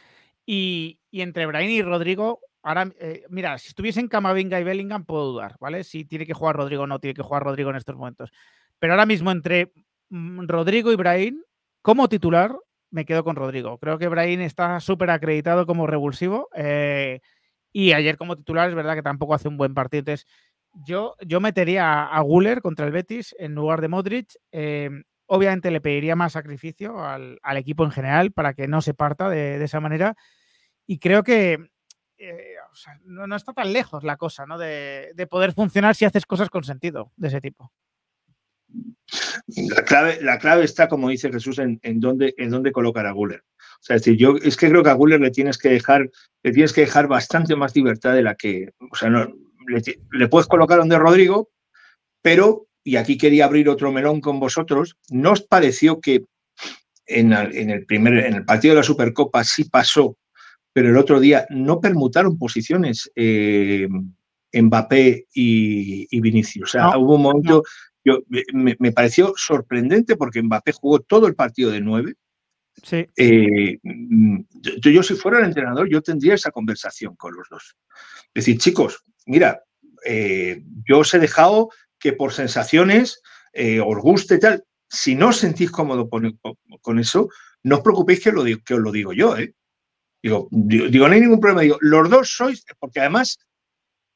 y, y, entre Brain y Rodrigo ahora, eh, mira, si estuviesen Camavinga y Bellingham, puedo dudar, ¿vale? Si tiene que jugar Rodrigo o no, tiene que jugar Rodrigo en estos momentos. Pero ahora mismo, entre mm, Rodrigo y Brahim, como titular, me quedo con Rodrigo. Creo que Brahim está súper acreditado como revulsivo. Eh, y ayer, como titular, es verdad que tampoco hace un buen partido. Entonces, yo, yo metería a, Guller contra el Betis en lugar de Modric. Eh, obviamente, le pediría más sacrificio al, equipo en general para que no se parta de, esa manera. Y creo que no, está tan lejos la cosa, ¿no? De, poder funcionar si haces cosas con sentido de ese tipo. La clave, la clave está, como dice Jesús, en, dónde, en colocar a Guller. sea, es decir, yo es que creo que a Guller le tienes que dejar, le tienes que dejar bastante más libertad de la que. le, puedes colocar donde Rodrigo, pero, y aquí quería abrir otro melón con vosotros, ¿no os pareció que en el, primer, en el partido de la Supercopa sí pasó pero el otro día no permutaron posiciones eh, Mbappé y, Vinicius. O sea, hubo un momento, me, pareció sorprendente porque Mbappé jugó todo el partido de nueve. Sí. Eh, yo, si fuera el entrenador, yo tendría esa conversación con los dos. Es decir, chicos, mira, eh, yo os he dejado que por sensaciones eh, os guste tal. Si no os sentís cómodo con, eso, no os preocupéis que, que os lo digo yo, ¿eh? Digo, digo, no hay ningún problema. Digo, los dos sois, porque además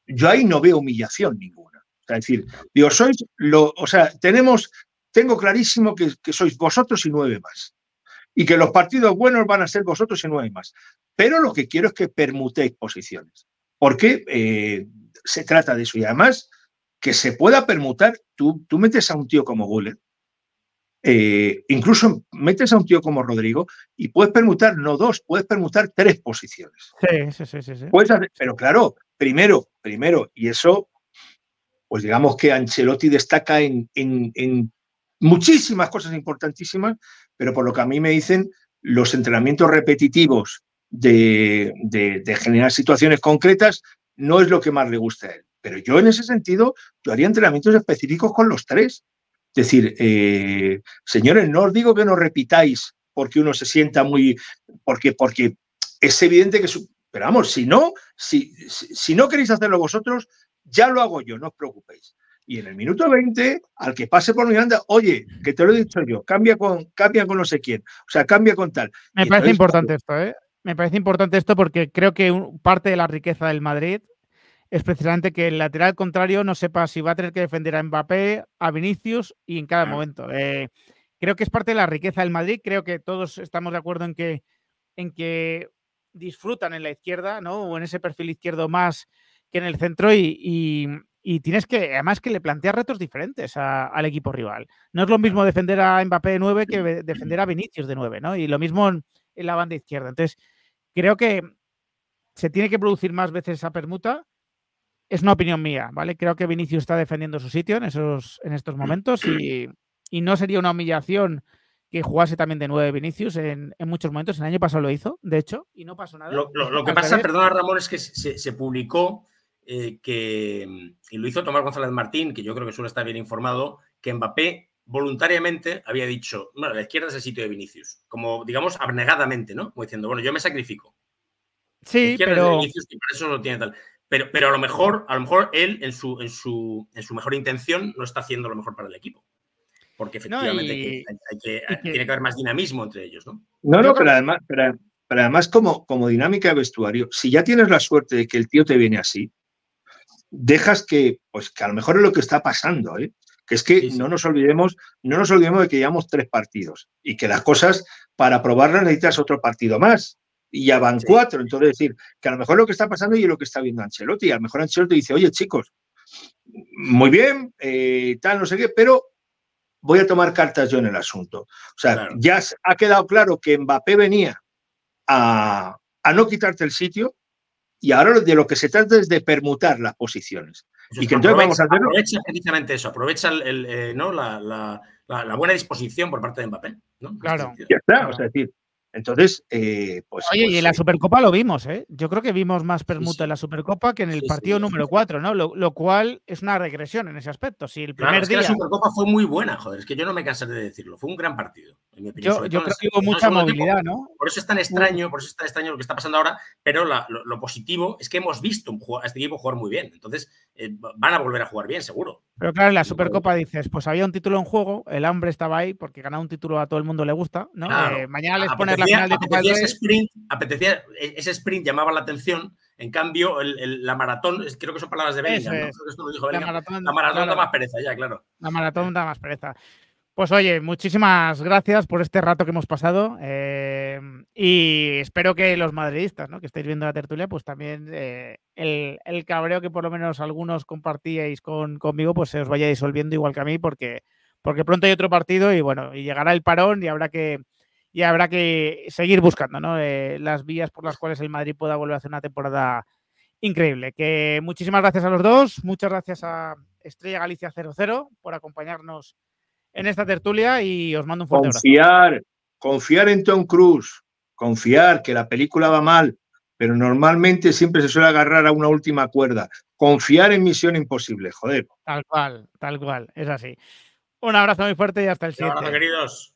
yo ahí no veo humillación ninguna. es decir, digo, sois, lo, o sea, tenemos, tengo clarísimo que, sois vosotros y nueve más. Y que los partidos buenos van a ser vosotros y nueve más. Pero lo que quiero es que permutéis posiciones. Porque eh, se trata de eso. Y además, que se pueda permutar, tú, tú metes a un tío como Guller, eh, incluso metes a un tío como Rodrigo y puedes permutar no dos, puedes permutar tres posiciones. Sí, sí, sí, sí. pero claro, primero, primero, y eso, pues digamos que Ancelotti destaca en, muchísimas cosas importantísimas, pero por lo que a mí me dicen, los entrenamientos repetitivos de, de, generar situaciones concretas no es lo que más le gusta a él. Pero yo en ese sentido, yo haría entrenamientos específicos con los tres. Es decir, eh, señores, no os digo que no repitáis porque uno se sienta muy, porque, porque es evidente que, su, pero vamos, si no, si, no queréis hacerlo vosotros, ya lo hago yo, no os preocupéis. Y en el minuto 20, al que pase por mi oye, que te lo he dicho yo, cambia con, cambia con no sé quién, o sea, cambia con tal. Me parece importante esto, ¿eh? Me parece importante esto porque creo que parte de la riqueza del Madrid es precisamente que el lateral contrario no sepa si va a tener que defender a Mbappé, a Vinicius y en cada momento. Eh, creo que es parte de la riqueza del Madrid. Creo que todos estamos de acuerdo en que, en que disfrutan en la izquierda, ¿no? O en ese perfil izquierdo más que en el centro y, tienes que, además, que le plantea retos diferentes al equipo rival. No es lo mismo defender a Mbappé de 9 que defender a Vinicius de 9, Y lo mismo en la banda izquierda. Entonces, creo que se tiene que producir más veces esa permuta es una opinión mía, ¿vale? Creo que Vinicius está defendiendo su sitio en, esos, en estos mm. momentos y, no sería una humillación que jugase también de nueve Vinicius en, muchos momentos. El año pasado lo hizo, de hecho, y no pasó nada. Lo, que pasa, perdona Ramón, es que se, publicó eh, que, y lo hizo Tomás González Martín, que yo creo que suele estar bien informado, que Mbappé voluntariamente había dicho, bueno, la izquierda es el sitio de Vinicius, como digamos abnegadamente, ¿no? Como diciendo, bueno, yo me sacrifico. Sí, pero... Vinicius, eso tiene tal. Pero, a lo mejor, a lo mejor él, en su, mejor intención, no está haciendo lo mejor para el equipo. Porque efectivamente tiene que haber más dinamismo entre ellos, ¿no? No, pero además, pero, además como, como dinámica de vestuario, si ya tienes la suerte de que el tío te viene así, dejas que, pues que a lo mejor es lo que está pasando, ¿eh? que es que no nos olvidemos, no nos olvidemos de que llevamos tres partidos y que las cosas para probarlas necesitas otro partido más y ya van cuatro. Entonces, decir, que a lo mejor lo que está pasando y lo que está viendo Ancelotti. A lo mejor Ancelotti dice, oye, chicos, muy bien, eh, tal, no sé qué, pero voy a tomar cartas yo en el asunto. O sea, ya ha quedado claro que Mbappé venía a, no quitarte el sitio y ahora de lo que se trata es de permutar las posiciones. y que entonces vamos a Aprovecha precisamente eso, aprovecha eh, la, buena disposición por parte de Mbappé. Claro. Ya está, o decir, entonces, eh, pues. Oye, y pues en la Supercopa lo vimos, ¿eh? Yo creo que vimos más permuta en la Supercopa que en el partido número 4, ¿no? Lo, cual es una regresión en ese aspecto. Si el primer es que la Supercopa fue muy buena, joder, es que yo no me cansaré de decirlo. Fue un gran partido, Yo, creo que hubo mucha movilidad, ¿no? Por eso es tan extraño, por eso es tan extraño lo que está pasando ahora, pero lo, lo, positivo es que hemos visto a este equipo jugar muy bien. Entonces, eh, van a volver a jugar bien, seguro. Pero claro, en la Supercopa dices, pues había un título en juego, el hambre estaba ahí, porque ganar un título a todo el mundo le gusta, ¿no? Eh, mañana les pones la final de Copa del e-, Ese sprint, llamaba la atención, en cambio, la maratón, creo que son palabras de Bellingham, la, Maratón, da más pereza, ya, claro. La maratón da más pereza. Pues oye, muchísimas gracias por este rato que hemos pasado eh, y espero que los madridistas, ¿no? que estáis viendo la tertulia, pues también el, cabreo que por lo menos algunos compartíais con, conmigo, pues se os vaya disolviendo igual que a mí, porque, porque pronto hay otro partido y bueno, y llegará el parón y habrá que, y habrá que seguir buscando ¿no? Eh, las vías por las cuales el Madrid pueda volver a hacer una temporada increíble. Que muchísimas gracias a los dos, muchas gracias a Estrella Galicia 00 por acompañarnos en esta tertulia y os mando un fuerte abrazo. Confiar, confiar en Tom Cruise, confiar que la película va mal, pero normalmente siempre se suele agarrar a una última cuerda. Confiar en Misión Imposible, joder. Tal cual, tal cual, es así. Un abrazo muy fuerte y hasta el siguiente. Un abrazo, queridos.